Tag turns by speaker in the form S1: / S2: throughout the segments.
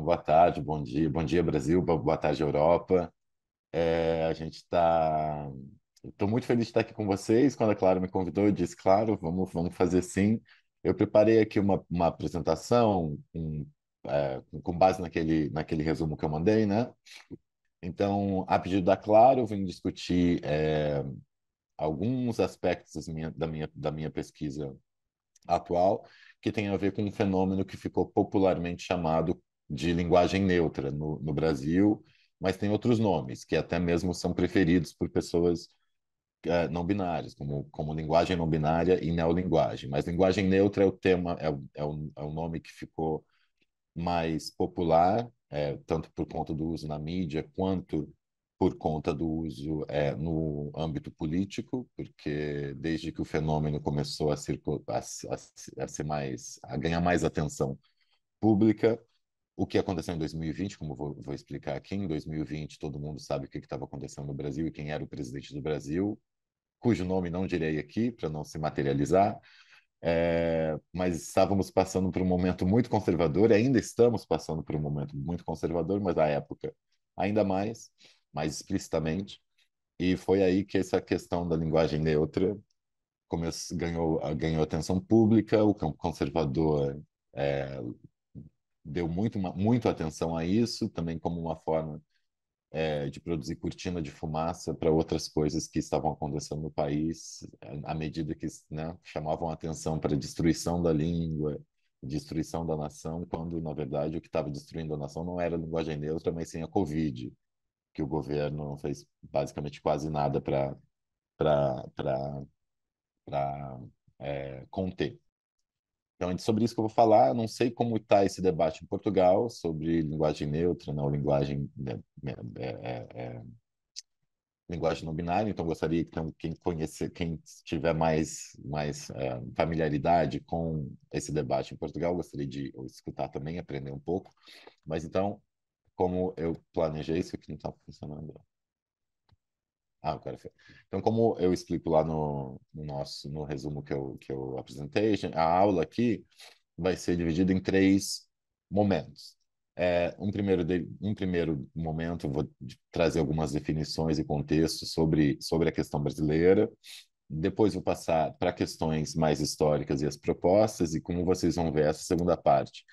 S1: boa tarde, bom dia, bom dia Brasil, boa tarde Europa. É, a gente está. Estou muito feliz de estar aqui com vocês. Quando a Clara me convidou, eu disse, claro, vamos, vamos fazer sim. Eu preparei aqui uma, uma apresentação um, é, com base naquele, naquele resumo que eu mandei, né? Então, a pedido da Clara, eu vim discutir é, alguns aspectos minha, da, minha, da minha pesquisa atual que tem a ver com um fenômeno que ficou popularmente chamado de linguagem neutra no, no Brasil, mas tem outros nomes que até mesmo são preferidos por pessoas é, não binárias, como, como linguagem não binária e neolinguagem. Mas linguagem neutra é o tema, é, é, o, é o nome que ficou mais popular, é, tanto por conta do uso na mídia, quanto por conta do uso é, no âmbito político, porque desde que o fenômeno começou a, circul... a, a, a ser mais a ganhar mais atenção pública, o que aconteceu em 2020, como vou, vou explicar aqui, em 2020 todo mundo sabe o que estava acontecendo no Brasil e quem era o presidente do Brasil, cujo nome não direi aqui para não se materializar, é, mas estávamos passando por um momento muito conservador, ainda estamos passando por um momento muito conservador, mas à época ainda mais, mais explicitamente, e foi aí que essa questão da linguagem neutra começou, ganhou, ganhou atenção pública, o campo conservador é, deu muito, muito atenção a isso, também como uma forma é, de produzir cortina de fumaça para outras coisas que estavam acontecendo no país, à medida que né, chamavam atenção para a destruição da língua, destruição da nação, quando, na verdade, o que estava destruindo a nação não era a linguagem neutra, mas sim a Covid, que o governo não fez basicamente quase nada para é, eh, conter. Então, é sobre isso que eu vou falar. Eu não sei como está esse debate em Portugal sobre linguagem neutra, não linguagem né, né, é, é, é, linguagem não binária. Então, gostaria que quem conhecer, quem tiver mais mais é, familiaridade com esse debate em Portugal, gostaria de escutar também, aprender um pouco. Mas então, como eu planejei, isso aqui não está funcionando. Ah, o cara fez. Então, como eu explico lá no, no, nosso no resumo que eu, que eu apresentei, a aula aqui vai ser dividida em três momentos. É, um, primeiro de, um primeiro momento, vou trazer algumas definições e contexto sobre, sobre a questão brasileira. Depois vou passar para questões mais históricas e as propostas, e como vocês vão ver essa segunda parte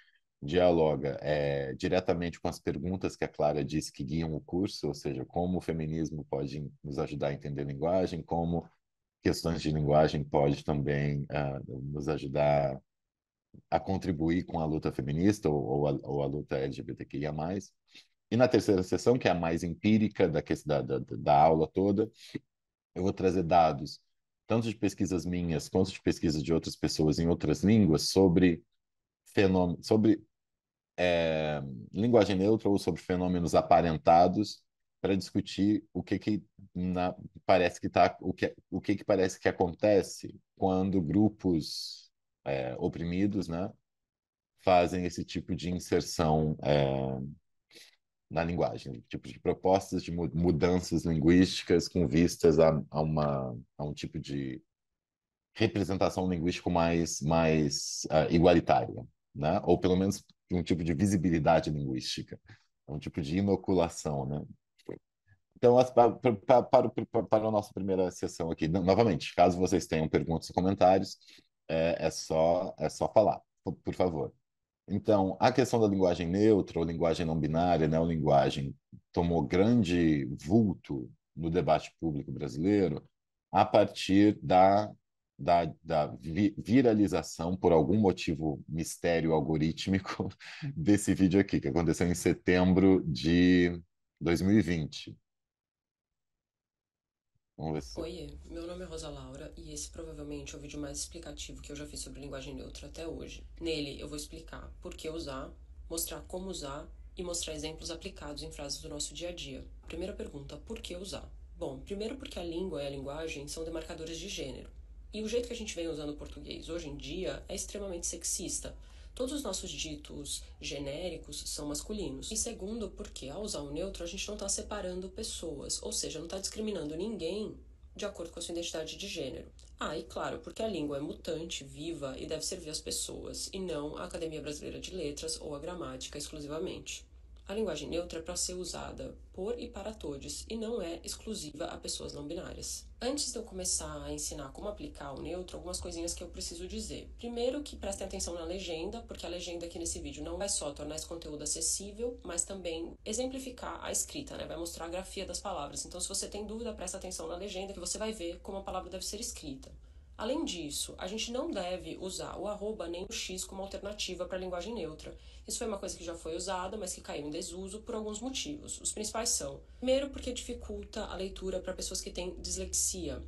S1: dialoga é, diretamente com as perguntas que a Clara disse que guiam o curso, ou seja, como o feminismo pode nos ajudar a entender a linguagem, como questões de linguagem pode também uh, nos ajudar a contribuir com a luta feminista ou, ou, a, ou a luta LGBTQIA+. E na terceira sessão, que é a mais empírica da, da, da aula toda, eu vou trazer dados, tanto de pesquisas minhas quanto de pesquisas de outras pessoas em outras línguas, sobre sobre é, linguagem neutra ou sobre fenômenos aparentados para discutir o que que na, parece que tá, o que o que que parece que acontece quando grupos é, oprimidos, né, fazem esse tipo de inserção é, na linguagem, tipo de propostas de mudanças linguísticas com vistas a, a uma a um tipo de representação linguística mais mais uh, igualitária, né? Ou pelo menos de um tipo de visibilidade linguística, um tipo de inoculação, né? Então, para, a nossa primeira sessão aqui, novamente, caso vocês tenham perguntas ou comentários, é, é, só, é só falar, por, favor. Então, a questão da linguagem neutra ou linguagem não binária, né, linguagem tomou grande vulto no debate público brasileiro a partir da da, da vi viralização, por algum motivo mistério algorítmico, desse vídeo aqui, que aconteceu em setembro de 2020. Vamos ver
S2: se... Oi, meu nome é Rosa Laura e esse provavelmente é o vídeo mais explicativo que eu já fiz sobre linguagem neutra até hoje. Nele eu vou explicar por que usar, mostrar como usar e mostrar exemplos aplicados em frases do nosso dia a dia. Primeira pergunta, por que usar? Bom, primeiro porque a língua e a linguagem são demarcadores de gênero. E o jeito que a gente vem usando o português hoje em dia é extremamente sexista. Todos os nossos ditos genéricos são masculinos. E segundo, porque ao usar o neutro a gente não está separando pessoas, ou seja, não está discriminando ninguém de acordo com a sua identidade de gênero. Ah, e claro, porque a língua é mutante, viva e deve servir às pessoas, e não à Academia Brasileira de Letras ou à gramática exclusivamente. A linguagem neutra é para ser usada por e para todos e não é exclusiva a pessoas não binárias. Antes de eu começar a ensinar como aplicar o neutro, algumas coisinhas que eu preciso dizer. Primeiro, que prestem atenção na legenda, porque a legenda aqui nesse vídeo não vai só tornar esse conteúdo acessível, mas também exemplificar a escrita, né? Vai mostrar a grafia das palavras. Então, se você tem dúvida, presta atenção na legenda, que você vai ver como a palavra deve ser escrita. Além disso, a gente não deve usar o arroba nem o x como alternativa para a linguagem neutra. Isso foi uma coisa que já foi usada, mas que caiu em desuso por alguns motivos. Os principais são: primeiro, porque dificulta a leitura para pessoas que têm dislexia.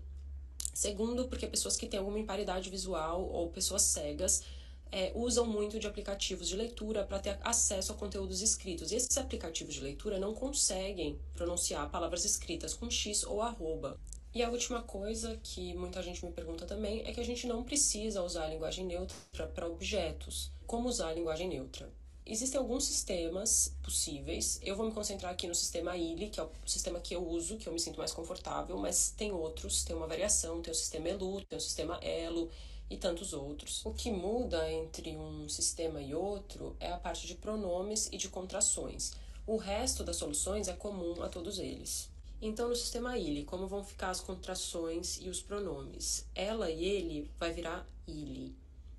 S2: Segundo, porque pessoas que têm alguma imparidade visual ou pessoas cegas é, usam muito de aplicativos de leitura para ter acesso a conteúdos escritos. E esses aplicativos de leitura não conseguem pronunciar palavras escritas com X ou arroba. E a última coisa que muita gente me pergunta também é que a gente não precisa usar a linguagem neutra para objetos. Como usar a linguagem neutra? Existem alguns sistemas possíveis. Eu vou me concentrar aqui no sistema ILE, que é o sistema que eu uso, que eu me sinto mais confortável, mas tem outros, tem uma variação, tem o sistema ELU, tem o sistema ELO e tantos outros. O que muda entre um sistema e outro é a parte de pronomes e de contrações. O resto das soluções é comum a todos eles. Então, no sistema ILE, como vão ficar as contrações e os pronomes? Ela e ele vai virar ILE.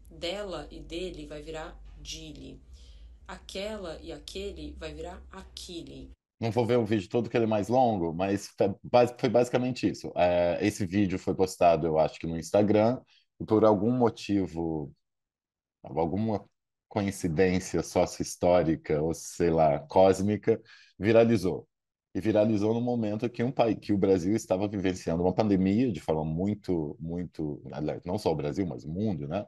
S2: Dela e dele vai virar dile. Aquela e aquele vai virar aquile.
S1: Não vou ver o vídeo todo que ele é mais longo, mas foi basicamente isso. É, esse vídeo foi postado, eu acho que no Instagram, e por algum motivo, alguma coincidência sócio-histórica ou sei lá, cósmica, viralizou e viralizou no momento que um que o Brasil estava vivenciando uma pandemia de forma muito, muito, não só o Brasil, mas o mundo, né?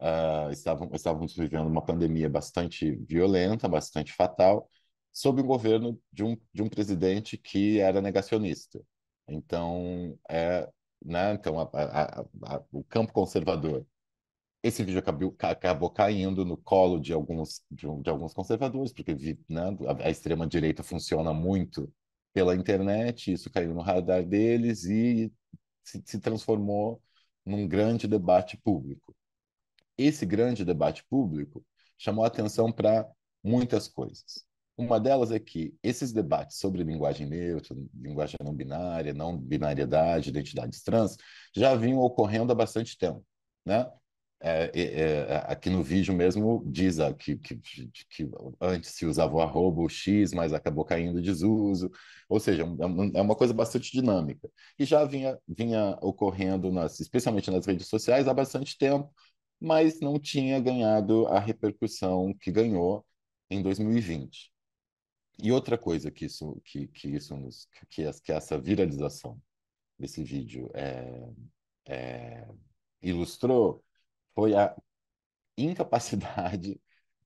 S1: Uh, estavam, estávamos vivendo uma pandemia bastante violenta, bastante fatal, sob o governo de um, de um presidente que era negacionista. Então, é, né? então a, a, a, o campo conservador esse vídeo acabou, acabou caindo no colo de alguns, de, de alguns conservadores, porque né, a, a extrema-direita funciona muito pela internet, isso caiu no radar deles e se, se transformou num grande debate público. Esse grande debate público chamou a atenção para muitas coisas. Uma delas é que esses debates sobre linguagem neutra, linguagem não binária, não binariedade, identidades trans, já vinham ocorrendo há bastante tempo. Né? É, é, é, aqui no vídeo mesmo diz ah, que, que, que, antes se usava o arroba o X, mas acabou caindo desuso. Ou seja, é, é, é uma coisa bastante dinâmica. E já vinha, vinha ocorrendo, nas, especialmente nas redes sociais, há bastante tempo, mas não tinha ganhado a repercussão que ganhou em 2020. E outra coisa que isso, que, que isso nos, que, que essa viralização desse vídeo é, é, ilustrou foi a incapacidade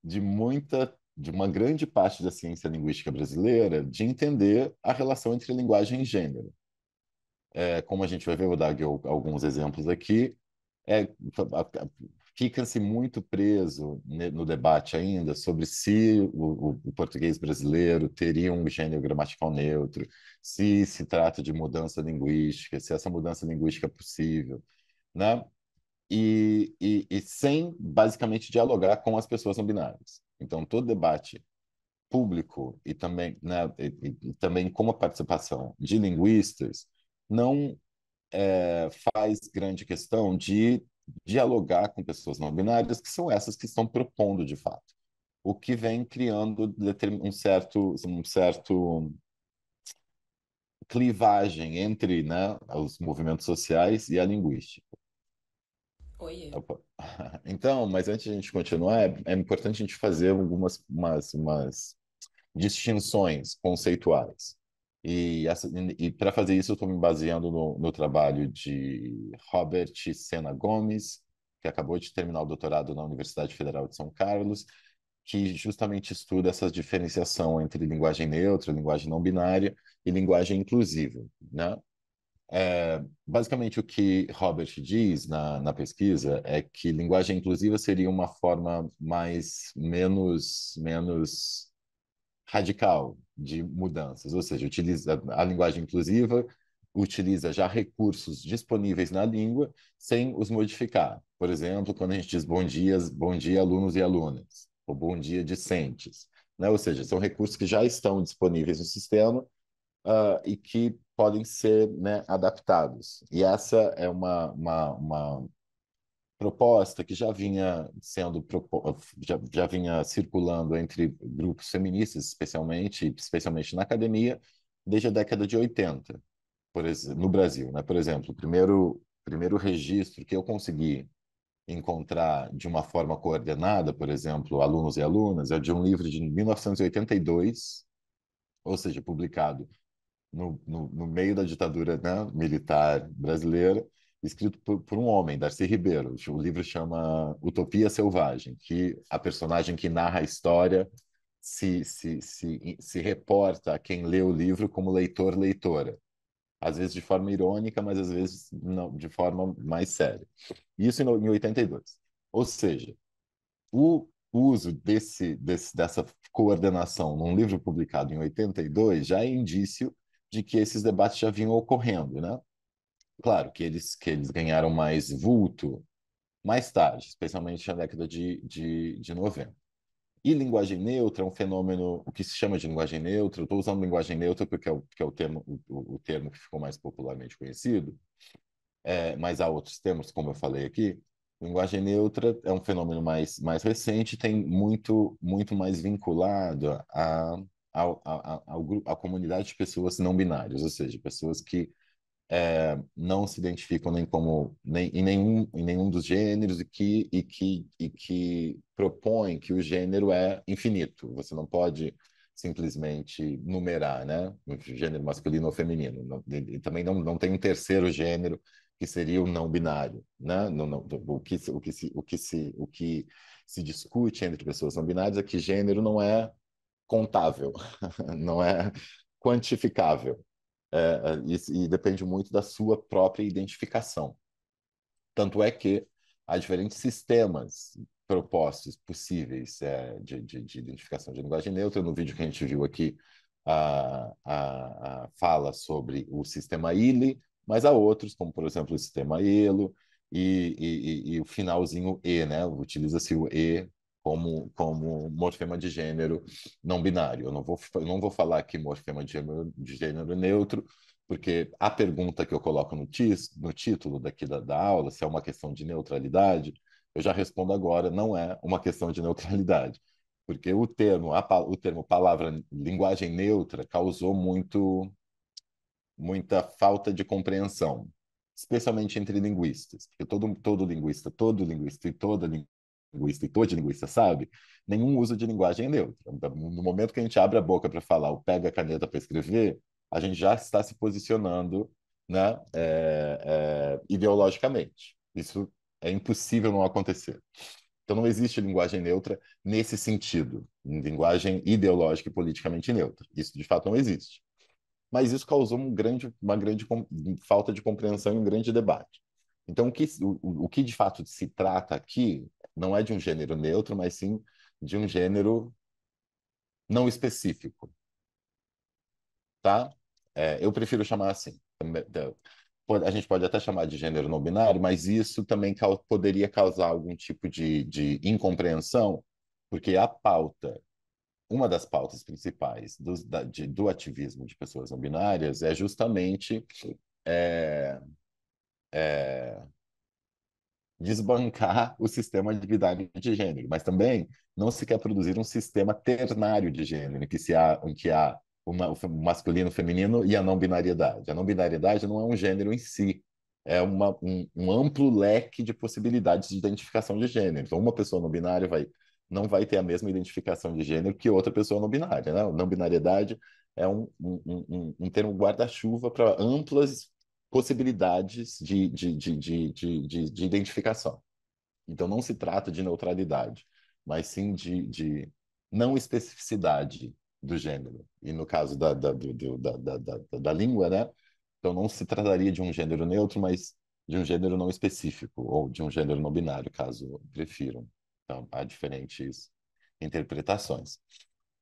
S1: de muita de uma grande parte da ciência linguística brasileira de entender a relação entre linguagem e gênero. É, como a gente vai ver, vou dar alguns exemplos aqui, é, fica-se muito preso no debate ainda sobre se o, o, português brasileiro teria um gênero gramatical neutro, se se trata de mudança linguística, se essa mudança linguística é possível. Né? e, e, e sem basicamente dialogar com as pessoas não binárias. Então, todo debate público e também, né, e, e também com a participação de linguistas não é, faz grande questão de dialogar com pessoas não binárias, que são essas que estão propondo de fato. O que vem criando um certo, um certo clivagem entre né, os movimentos sociais e a linguística. Oiê. É então, mas antes de a gente continuar, é, é importante a gente fazer algumas umas, umas distinções conceituais. E, e para fazer isso, eu estou me baseando no, no trabalho de Robert Sena Gomes, que acabou de terminar o doutorado na Universidade Federal de São Carlos, que justamente estuda essa diferenciação entre linguagem neutra, linguagem não binária e linguagem inclusiva, né? É, basicamente, o que Robert diz na, na pesquisa é que linguagem inclusiva seria uma forma mais menos menos radical de mudanças, ou seja, utiliza a linguagem inclusiva utiliza já recursos disponíveis na língua sem os modificar. Por exemplo, quando a gente diz bom dia, bom dia alunos e alunas, ou bom dia discentes, né? Ou seja, são recursos que já estão disponíveis no sistema uh, e que podem ser né, adaptados. E essa é uma, uma, uma proposta que já vinha sendo já, já vinha circulando entre grupos feministas, especialmente, especialmente na academia, desde a década de 80, por no Brasil, né? Por exemplo, o primeiro primeiro registro que eu consegui encontrar de uma forma coordenada, por exemplo, alunos e alunas, é de um livro de 1982, ou seja, publicado no, no, no meio da ditadura né, militar brasileira, escrito por, por, um homem, Darcy Ribeiro. O livro chama Utopia Selvagem, que a personagem que narra a história se, se, se, se reporta a quem lê o livro como leitor-leitora. Às vezes de forma irônica, mas às vezes não, de forma mais séria. Isso em, em 82. Ou seja, o uso desse, desse, dessa coordenação num livro publicado em 82 já é indício de que esses debates já vinham ocorrendo, né? Claro que eles, que eles ganharam mais vulto mais tarde, especialmente na década de, de, de 90. E linguagem neutra é um fenômeno, o que se chama de linguagem neutra, eu estou usando linguagem neutra porque é o, que é o, termo, o, o termo que ficou mais popularmente conhecido, é, mas há outros termos, como eu falei aqui. Linguagem neutra é um fenômeno mais, mais recente, tem muito, muito mais vinculado a, ao, ao, ao, à comunidade de pessoas não binárias, ou seja, pessoas que é, não se identificam nem como nem, em, nenhum, em nenhum dos gêneros e que, e, que, e que propõem que o gênero é infinito. Você não pode simplesmente numerar, né? Gênero masculino ou feminino. e, também não, não tem um terceiro gênero que seria o não binário, né? o que o que se o que se o que se discute entre pessoas não binárias é que gênero não é contável, não é quantificável. É, e, é, e, depende muito da sua própria identificação. Tanto é que há diferentes sistemas propostos possíveis é, de, de, de, identificação de linguagem neutra. No vídeo que a gente viu aqui, a, a, a fala sobre o sistema ILE, mas há outros, como por exemplo o sistema ELO e, e, e o finalzinho E, né? Utiliza-se o E como, como morfema de gênero não binário. Eu não vou, eu não vou falar aqui morfema de gênero, de gênero é neutro, porque a pergunta que eu coloco no, tis, no título daqui da, da aula, se é uma questão de neutralidade, eu já respondo agora, não é uma questão de neutralidade porque o termo a, o termo palavra linguagem neutra causou muito muita falta de compreensão especialmente entre linguistas porque todo todo linguista todo linguista e toda linguista e todo linguista sabe, nenhum uso de linguagem é neutra. Então, no momento que a gente abre a boca para falar ou pega a caneta para escrever, a gente já está se posicionando né, é, é, ideologicamente. Isso é impossível não acontecer. Então, não existe linguagem neutra nesse sentido, linguagem ideológica e politicamente neutra. Isso, de fato, não existe. Mas isso causou um grande, uma grande falta de compreensão e um grande debate. Então, o que, o, o que de fato se trata aqui não é de um gênero neutro, mas sim de um gênero não específico. Tá? É, eu prefiro chamar assim. A gente pode até chamar de gênero não binário, mas isso também poderia causar algum tipo de, de incompreensão, porque a pauta, uma das pautas principais do, da, de, do ativismo de pessoas não binárias é justamente é, é, desbancar o sistema de de gênero, mas também não se quer produzir um sistema ternário de gênero, em que, se há, em que há uma, o masculino, o feminino e a não-binariedade. A não-binariedade não é um gênero em si, é uma, um, um, amplo leque de possibilidades de identificação de gênero. Então, uma pessoa não binária vai, não vai ter a mesma identificação de gênero que outra pessoa não binária. Né? Não-binariedade é um, um, um, um termo guarda-chuva para amplas possibilidades de, de, de, de, de identificação. Então, não se trata de neutralidade, mas sim de, de não especificidade do gênero. E no caso da, da, do, da, da, da, da língua, né? Então, não se trataria de um gênero neutro, mas de um gênero não específico, ou de um gênero não binário, caso prefiram. Então, há diferentes interpretações.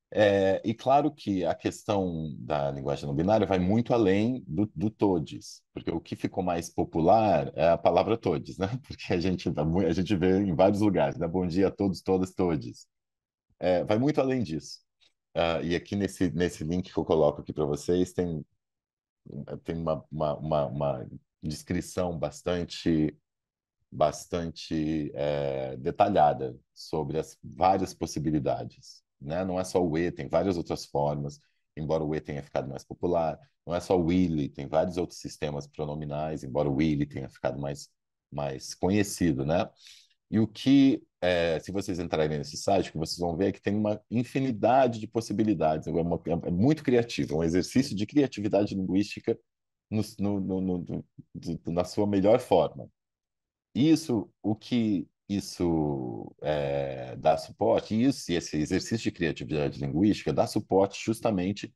S1: É, e claro que a questão da linguagem não binária vai muito além do, do todes, porque o que ficou mais popular é a palavra todes, né? Porque a gente, a gente vê em vários lugares, né? Bom dia a todos, todas, todes. É, vai muito além disso. Uh, e aqui nesse, nesse link que eu coloco aqui para vocês, tem, tem uma, uma, uma, uma descrição bastante bastante é, detalhada sobre as várias possibilidades né? Não é só o E, tem várias outras formas, embora o E tenha ficado mais popular. Não é só o Willy, tem vários outros sistemas pronominais, embora o Willy tenha ficado mais, mais conhecido, né? E o que, é, se vocês entrarem nesse site, que vocês vão ver é que tem uma infinidade de possibilidades. É, uma, é, é muito criativo, é um exercício de criatividade linguística no, no, no, na sua melhor forma. Isso, o que isso é, dá suporte, isso, esse exercício de criatividade linguística dá suporte justamente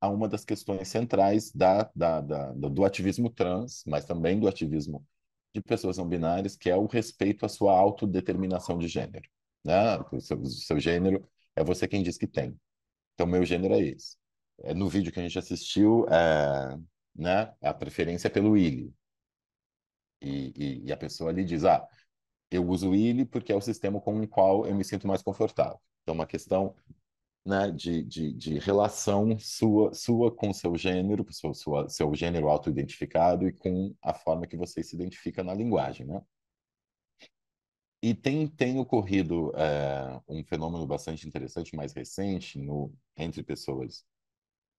S1: a uma das questões centrais da, da, da, do ativismo trans, mas também do ativismo de pessoas não binárias, que é o respeito à sua autodeterminação de gênero. Né? O seu, seu, gênero é você quem diz que tem. Então, meu gênero é esse. Eh, no vídeo que a gente assistiu, é, né, a preferência é pelo ilho. E, e, e a pessoa ali diz, ah, eu uso ele porque é o sistema com o qual eu me sinto mais confortável. Então, é uma questão né, de, de, de relação sua, sua com seu gênero, com seu, sua, seu gênero auto-identificado e com a forma que você se identifica na linguagem, né? E tem, tem ocorrido é, um fenômeno bastante interessante, mais recente, no, entre pessoas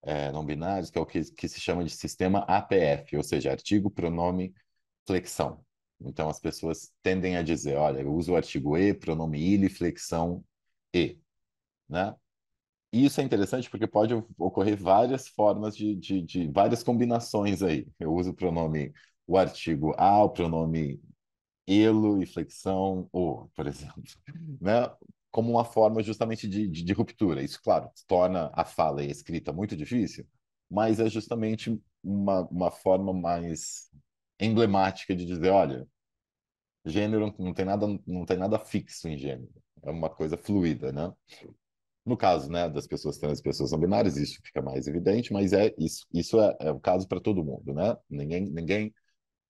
S1: é, não binárias, que é o que, que se chama de sistema APF, ou seja, artigo, pronome, flexão. Então as pessoas tendem a dizer, olha, eu uso o artigo e, pronome ele, flexão e, né? E isso é interessante porque pode ocorrer várias formas de, de, de várias combinações aí. Eu uso o pronome, o artigo a, o pronome elo e flexão o, por exemplo, né? Como uma forma justamente de, de, de ruptura. Isso, claro, torna a fala e a escrita muito difícil, mas é justamente uma, uma forma mais emblemática de dizer, olha, gênero não tem nada, não tem nada fixo em gênero, é uma coisa fluida, né? No caso né, das pessoas trans e pessoas não binárias, isso fica mais evidente, mas é isso, isso é, é o caso para todo mundo, né? Ninguém, ninguém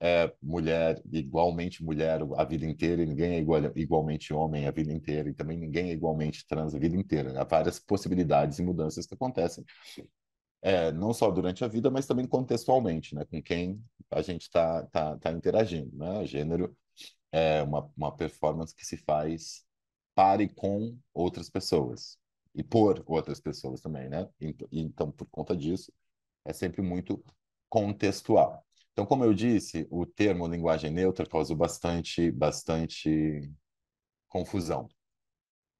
S1: é mulher, igualmente mulher a vida inteira, e ninguém é igual, igualmente homem a vida inteira, e também ninguém é igualmente trans a vida inteira. Né? Há várias possibilidades e mudanças que acontecem é, não só durante a vida, mas também contextualmente, né? com quem a gente está tá, tá interagindo. Né? Gênero é uma, uma performance que se faz para e com outras pessoas e por outras pessoas também, né? Então, por conta disso, é sempre muito contextual. Então, como eu disse, o termo linguagem neutra causou bastante, bastante confusão.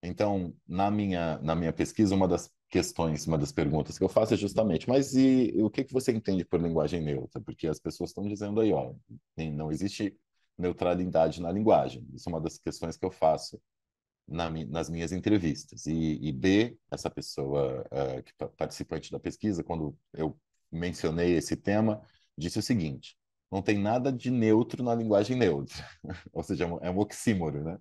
S1: Então, na minha, na minha pesquisa, uma das questões, uma das perguntas que eu faço é justamente, mas e o que, que você entende por linguagem neutra? Porque as pessoas estão dizendo aí, ó, não existe neutralidade na linguagem. Isso é uma das questões que eu faço na, nas minhas entrevistas. E, e B, essa pessoa uh, que participante da pesquisa, quando eu mencionei esse tema, disse o seguinte: não tem nada de neutro na linguagem neutra, ou seja, é, é um oxímoro, né?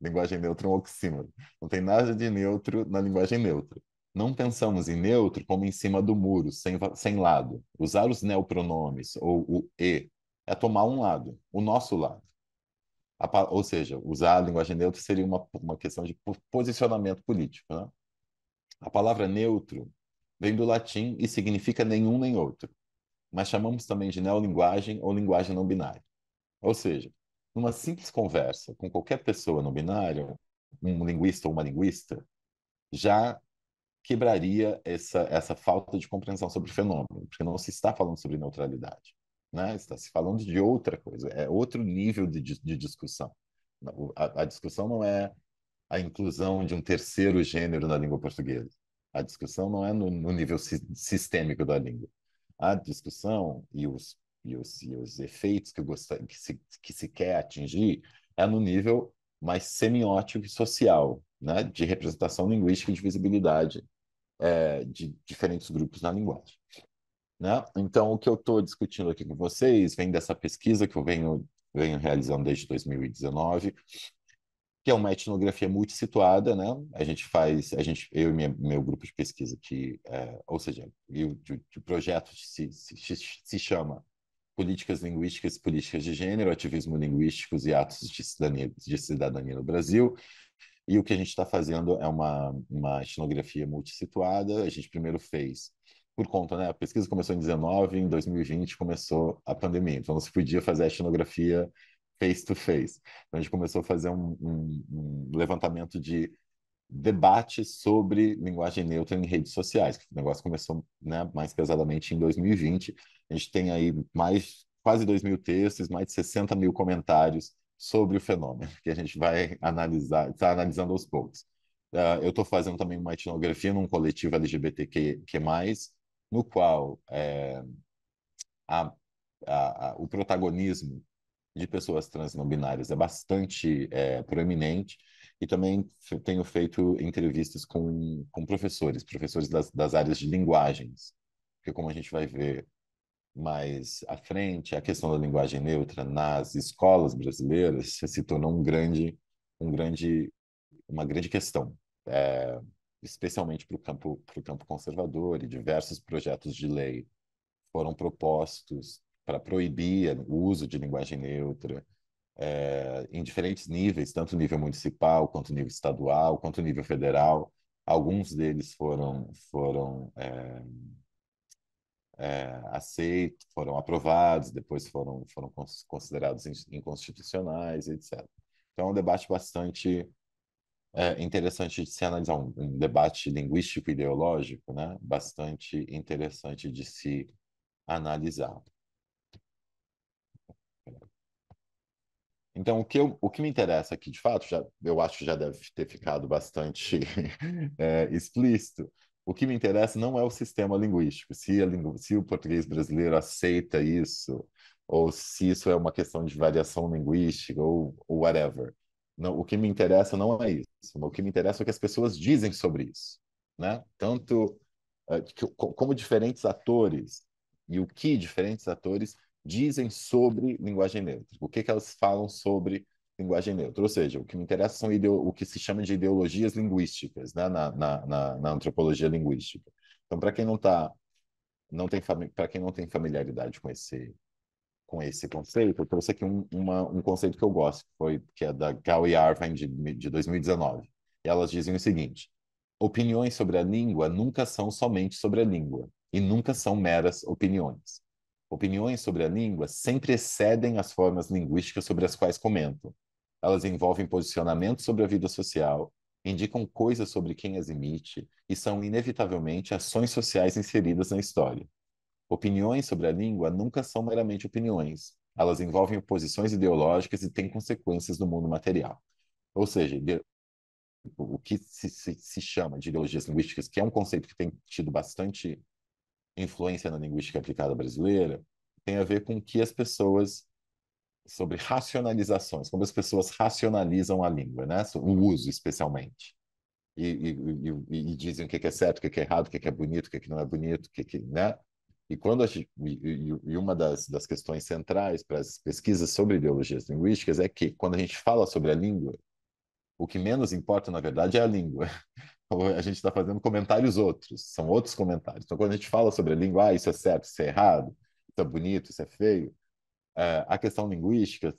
S1: Linguagem neutra é um oxímoro. Não tem nada de neutro na linguagem neutra. Não pensamos em neutro como em cima do muro, sem, sem lado. Usar os neopronomes ou o e é tomar um lado, o nosso lado. A, ou seja, usar a linguagem neutra seria uma, uma questão de posicionamento político. Né? A palavra neutro vem do latim e significa nenhum nem outro, mas chamamos também de neolinguagem ou linguagem não binária. Ou seja, numa simples conversa com qualquer pessoa não binária, um linguista ou uma linguista, já quebraria essa, essa falta de compreensão sobre o fenômeno, porque não se está falando sobre neutralidade, né? está se falando de outra coisa, é outro nível de, de discussão. A, a discussão não é a inclusão de um terceiro gênero na língua portuguesa, a discussão não é no, no nível si, sistêmico da língua. A discussão e os, e os, e os efeitos que, que, se, que se quer atingir é no nível mais semiótico e social, né? de representação linguística e de visibilidade é, de diferentes grupos na linguagem. Né? Então, o que eu estou discutindo aqui com vocês vem dessa pesquisa que eu venho, venho realizando desde 2019, que é uma etnografia multissituada, né? A gente faz, a gente, eu e minha, meu grupo de pesquisa que, é, ou seja, o projeto se, se, se, chama Políticas Linguísticas, Políticas de Gênero, Ativismo Linguísticos e Atos de Cidadania, de cidadania no Brasil. E o que a gente está fazendo é uma, uma etnografia multissituada. A gente primeiro fez por conta, né? A pesquisa começou em 19, em 2020 começou a pandemia, então não se podia fazer a etnografia face to face. Então a gente começou a fazer um, um, um levantamento de debate sobre linguagem neutra em redes sociais. O negócio começou né, mais pesadamente em 2020. A gente tem aí mais quase 2 mil textos, mais de 60 mil comentários sobre o fenômeno, que a gente vai analisar, está analisando aos poucos. Uh, eu estou fazendo também uma etnografia num coletivo LGBTQ, que mais, no qual é, a, a, a, o protagonismo de pessoas trans não binárias é bastante é, proeminente e também tenho feito entrevistas com, com professores, professores das, das áreas de linguagens, porque como a gente vai ver mais à frente, a questão da linguagem neutra nas escolas brasileiras se tornou um grande, um grande, uma grande questão, é, especialmente para o campo, o campo conservador, e diversos projetos de lei foram propostos para proibir o uso de linguagem neutra é, em diferentes níveis, tanto nível municipal, quanto nível estadual, quanto nível federal. Alguns deles foram, foram é, é, aceitos, foram aprovados, depois foram, foram considerados inconstitucionais, etc. Então, é um debate bastante é, interessante de se analisar, um, um debate linguístico e ideológico, né? bastante interessante de se analisar. Então, o que, eu, o que me interessa aqui, de fato, já, eu acho que já deve ter ficado bastante é, explícito, o que me interessa não é o sistema linguístico, se, lingu... se o português brasileiro aceita isso, ou se isso é uma questão de variação linguística, ou, ou whatever. Não, o que me interessa não é isso. O que me interessa é o que as pessoas dizem sobre isso. Né? Tanto eh, como diferentes atores e o que diferentes atores dizem sobre linguagem neutra. O que, que elas falam sobre linguagem neutra, ou seja, o que me interessa são o que se chama de ideologias linguísticas, né, na, na, na, na antropologia linguística. Então, para quem não tá, não tem para quem não tem familiaridade com esse com esse conceito, eu trouxe aqui um, uma, um conceito que eu gosto, que foi que é da Gal e Arvin de, de 2019. E elas dizem o seguinte: opiniões sobre a língua nunca são somente sobre a língua e nunca são meras opiniões. Opiniões sobre a língua sempre excedem as formas linguísticas sobre as quais comento. Elas envolvem posicionamentos sobre a vida social, indicam coisas sobre quem as emite e são, inevitavelmente, ações sociais inseridas na história. Opiniões sobre a língua nunca são meramente opiniões. Elas envolvem posições ideológicas e têm consequências no mundo material. Ou seja, o que se, se, se chama de ideologias linguísticas, que é um conceito que tem tido bastante influência na linguística aplicada brasileira tem a ver com que as pessoas sobre racionalizações, como as pessoas racionalizam a língua, né? O uso especialmente. E, e, e, e dizem o que é certo, o que é errado, o que é bonito, o que não é bonito, o que, né? E quando a, e uma das, das questões centrais para as pesquisas sobre ideologias linguísticas é que quando a gente fala sobre a língua, o que menos importa na verdade é a língua a gente está fazendo comentários outros, são outros comentários. Então, quando a gente fala sobre a língua, ah, isso é certo, isso é errado, isso é bonito, isso é feio, é, a questão linguística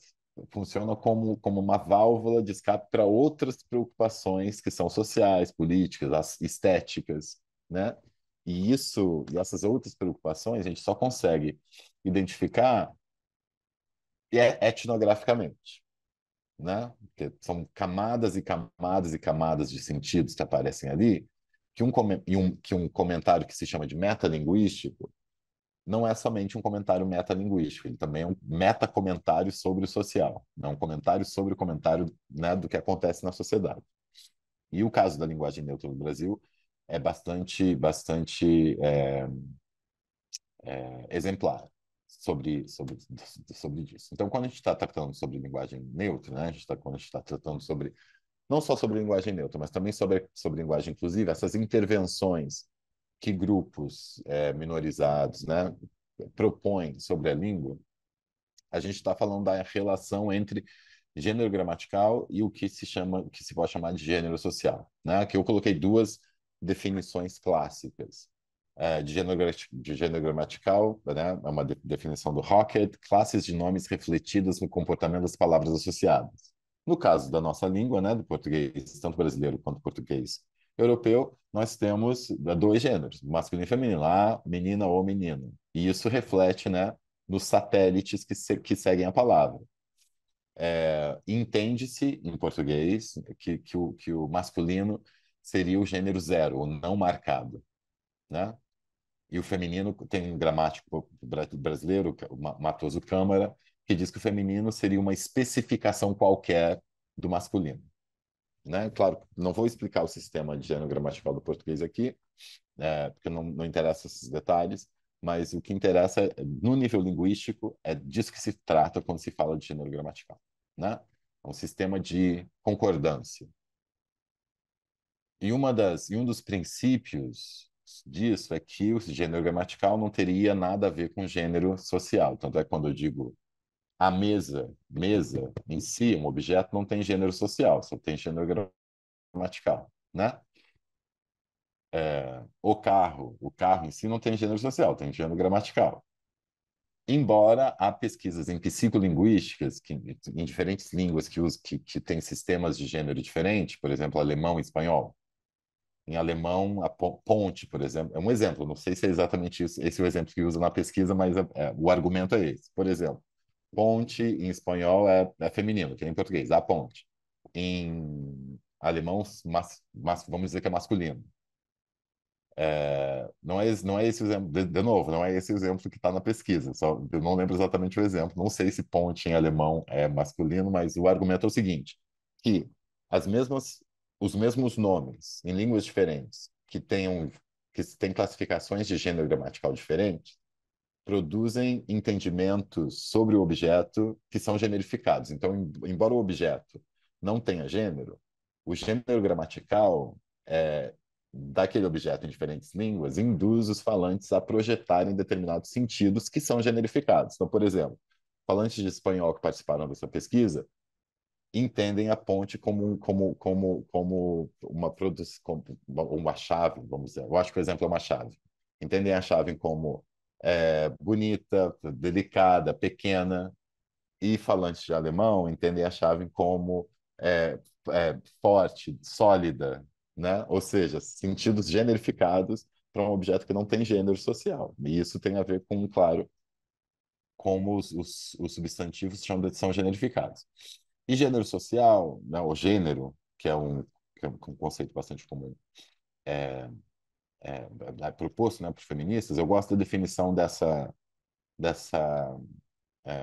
S1: funciona como, como uma válvula de escape para outras preocupações que são sociais, políticas, estéticas, né? E isso, e essas outras preocupações, a gente só consegue identificar é etnograficamente né? Porque são camadas e camadas e camadas de sentidos que aparecem ali, que um, um, que um comentário que se chama de metalinguístico não é somente um comentário metalinguístico, ele também é um metacomentário sobre o social, é um comentário sobre o comentário né, do que acontece na sociedade. E o caso da linguagem neutra no Brasil é bastante, bastante é, é, exemplar sobre, sobre, sobre isso. Então, quando a gente está tratando sobre linguagem neutra, né, a gente tá, quando a gente está tratando sobre, não só sobre linguagem neutra, mas também sobre, sobre linguagem inclusiva, essas intervenções que grupos é, minorizados né, propõem sobre a língua, a gente está falando da relação entre gênero gramatical e o que se chama, que se pode chamar de gênero social, né? Que eu coloquei duas definições clássicas é, de, gênero, de gênero gramatical, né? é uma de, definição do Rocket, classes de nomes refletidas no comportamento das palavras associadas. No caso da nossa língua, né, do português, tanto brasileiro quanto português europeu, nós temos é, dois gêneros, masculino e feminino, a menina ou menino. E isso reflete né, nos satélites que, se, que seguem a palavra. É, Entende-se, em português, que, que, o, que o masculino seria o gênero zero, o não marcado. Né? E o feminino tem um gramático brasileiro, é o Matoso Câmara, que diz que o feminino seria uma especificação qualquer do masculino. Né? Claro, não vou explicar o sistema de gênero gramatical do português aqui, é, porque não, não interessa esses detalhes, mas o que interessa, é, no nível linguístico, é disso que se trata quando se fala de gênero gramatical. Né? É um sistema de concordância. E, uma das, e um dos princípios disso é que o gênero gramatical não teria nada a ver com gênero social. Tanto é que quando eu digo a mesa, mesa em si, um objeto, não tem gênero social, só tem gênero gramatical, né? É, o carro, o carro em si não tem gênero social, tem gênero gramatical. Embora há pesquisas em psicolinguísticas, que, em diferentes línguas que, us, que, que têm sistemas de gênero diferente, por exemplo, alemão e espanhol, em alemão, a ponte, por exemplo, é um exemplo, não sei se é exatamente isso, esse é o exemplo que usa na pesquisa, mas é, é, o argumento é esse. Por exemplo, ponte em espanhol é, é feminino, que é em português, a ponte. Em alemão, mas, mas, vamos dizer que é masculino. É, não, é, não é esse exemplo, de, de novo, não é esse exemplo que está na pesquisa, só, eu não lembro exatamente o exemplo, não sei se ponte em alemão é masculino, mas o argumento é o seguinte, que as mesmas os mesmos nomes em línguas diferentes que tenham que têm classificações de gênero gramatical diferentes produzem entendimentos sobre o objeto que são generificados. Então, embora o objeto não tenha gênero, o gênero gramatical é, daquele objeto em diferentes línguas induz os falantes a projetarem determinados sentidos que são generificados. Então, por exemplo, falantes de espanhol que participaram dessa pesquisa entendem a ponte como, como, como, como uma uma chave, vamos dizer. Eu acho que o exemplo é uma chave. Entendem a chave como é, bonita, delicada, pequena, e falantes de alemão entendem a chave como é, é, forte, sólida, né? ou seja, sentidos generificados para um objeto que não tem gênero social. E isso tem a ver com, claro, como os, os, os substantivos são generificados. E gênero social, né, o gênero, é que é um, que é um conceito bastante comum, é, é, é proposto né, feministas, eu gosto da definição dessa, dessa é,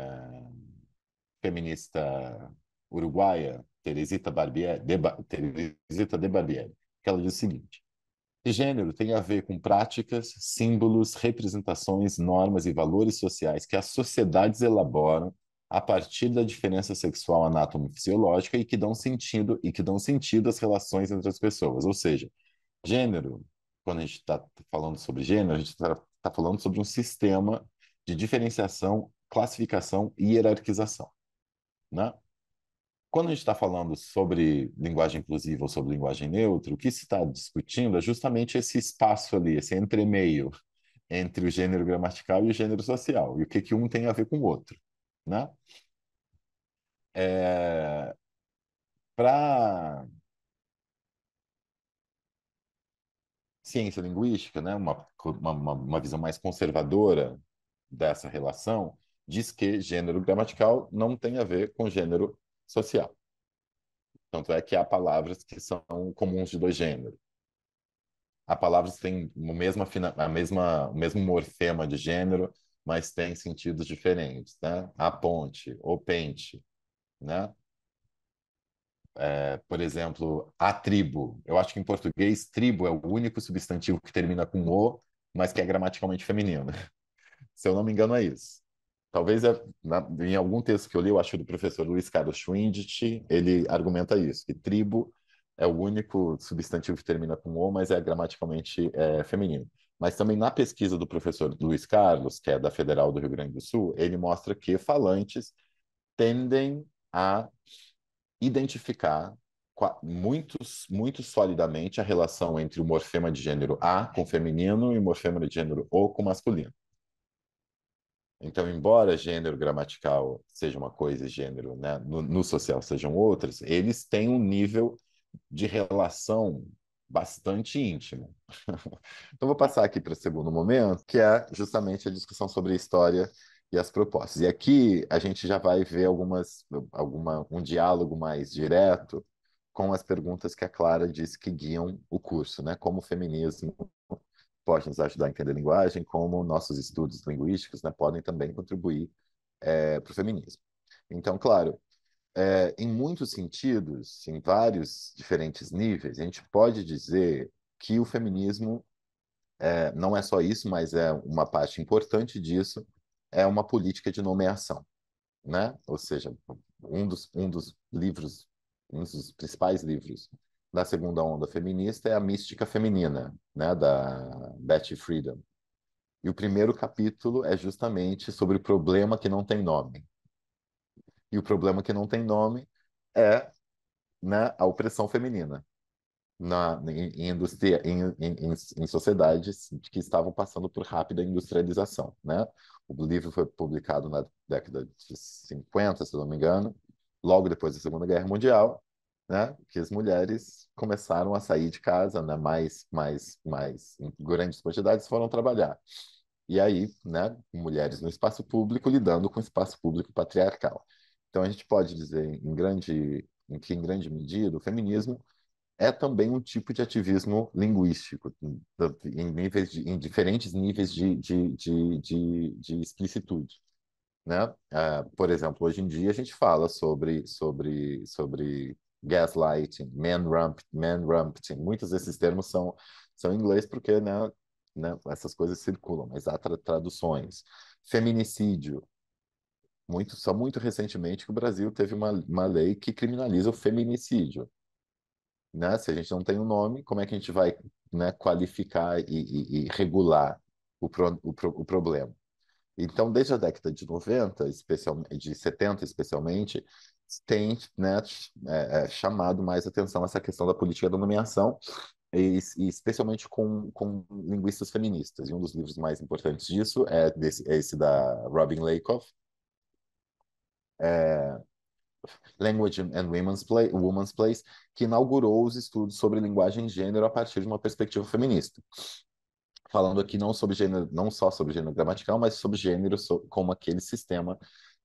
S1: feminista uruguaia, Teresita, Barbieri, de, Teresita de Barbieri, que ela diz o seguinte, gênero tem a ver com práticas, símbolos, representações, normas e valores sociais que as sociedades elaboram a partir da diferença sexual anatomo-fisiológica e que dão sentido e que dão sentido às relações entre as pessoas. Ou seja, gênero, quando a gente está falando sobre gênero, a gente está tá falando sobre um sistema de diferenciação, classificação e hierarquização, né? Quando a gente está falando sobre linguagem inclusiva ou sobre linguagem neutra, o que se está discutindo é justamente esse espaço ali, esse entremeio entre o gênero gramatical e o gênero social, e o que, que um tem a ver com o outro né? É, Para ciência linguística, né, uma, uma, uma visão mais conservadora dessa relação, diz que gênero gramatical não tem a ver com gênero social. Tanto é que há palavras que são comuns de dois gêneros. Há palavras que têm o mesma, a mesma, o mesmo morfema de gênero, mas tem sentidos diferentes, né? A ponte, o pente, né? É, por exemplo, a tribo. Eu acho que em português, tribo é o único substantivo que termina com o, mas que é gramaticalmente feminino. Se eu não me engano, é isso. Talvez é, na, em algum texto que eu li, eu acho do professor Luiz Carlos Schwindit, ele argumenta isso, que tribo é o único substantivo que termina com o, mas é gramaticalmente é, feminino. Mas também na pesquisa do professor Luiz Carlos, que é da Federal do Rio Grande do Sul, ele mostra que falantes tendem a identificar muito, muito solidamente a relação entre o morfema de gênero A com feminino e o morfema de gênero O com masculino. Então, embora gênero gramatical seja uma coisa e gênero né, no, no social sejam outras, eles têm um nível de relação bastante íntimo. então, vou passar aqui para o segundo momento, que é justamente a discussão sobre a história e as propostas. E aqui a gente já vai ver algumas, alguma, um diálogo mais direto com as perguntas que a Clara disse que guiam o curso, né? Como o feminismo pode nos ajudar a entender a linguagem, como nossos estudos linguísticos né, podem também contribuir é, para o feminismo. Então, claro, é, em muitos sentidos, em vários diferentes níveis, a gente pode dizer que o feminismo é, não é só isso, mas é uma parte importante disso, é uma política de nomeação, né? Ou seja, um dos, um dos livros, um dos principais livros da segunda onda feminista é a Mística Feminina, né? Da Betty Friedan. E o primeiro capítulo é justamente sobre o problema que não tem nome, e o problema que não tem nome é né, a opressão feminina na, em, indústria, em, em, em, sociedades que estavam passando por rápida industrialização. Né? O livro foi publicado na década de 50, se não me engano, logo depois da Segunda Guerra Mundial, né? que as mulheres começaram a sair de casa, né? mais, mais, mais em grandes quantidades foram trabalhar. E aí, né, mulheres no espaço público lidando com o espaço público patriarcal. Então, a gente pode dizer, em grande, em que em grande medida, o feminismo é também um tipo de ativismo linguístico, em, níveis de, em diferentes níveis de, de, de, de explicitude. Né? Uh, por exemplo, hoje em dia a gente fala sobre, sobre, sobre gaslighting, man, rump, man rumping. Muitos desses termos são, são em inglês porque né, né, essas coisas circulam, mas há tra traduções. Feminicídio, muito, só muito recentemente que o Brasil teve uma, uma lei que criminaliza o feminicídio. Né? Se a gente não tem um nome, como é que a gente vai né, qualificar e, e, e regular o, pro, o, pro, o problema? Então, desde a década de 90, especialmente de 70 especialmente, tem né, é, é, chamado mais atenção essa questão da política da nomeação, e, e, especialmente com, com linguistas feministas. E um dos livros mais importantes disso é, desse, é esse da Robin Lakoff, é, Language and Women's, Play, Women's Place, que inaugurou os estudos sobre linguagem e gênero a partir de uma perspectiva feminista. Falando aqui não sobre gênero, não só sobre gênero gramatical, mas sobre gênero como aquele sistema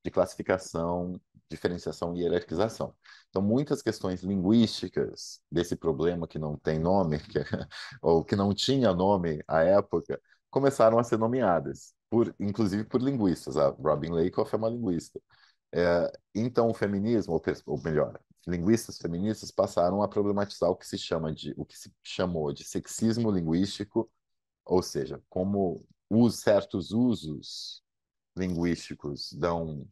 S1: de classificação, diferenciação e hierarquização. Então, muitas questões linguísticas desse problema que não tem nome, que, é, ou que não tinha nome à época, começaram a ser nomeadas, por, inclusive por linguistas. A Robin Lakoff é uma linguista. É, então, o feminismo, ou, melhor, linguistas feministas passaram a problematizar o que se chama de, o que se chamou de sexismo linguístico, ou seja, como os certos usos linguísticos dão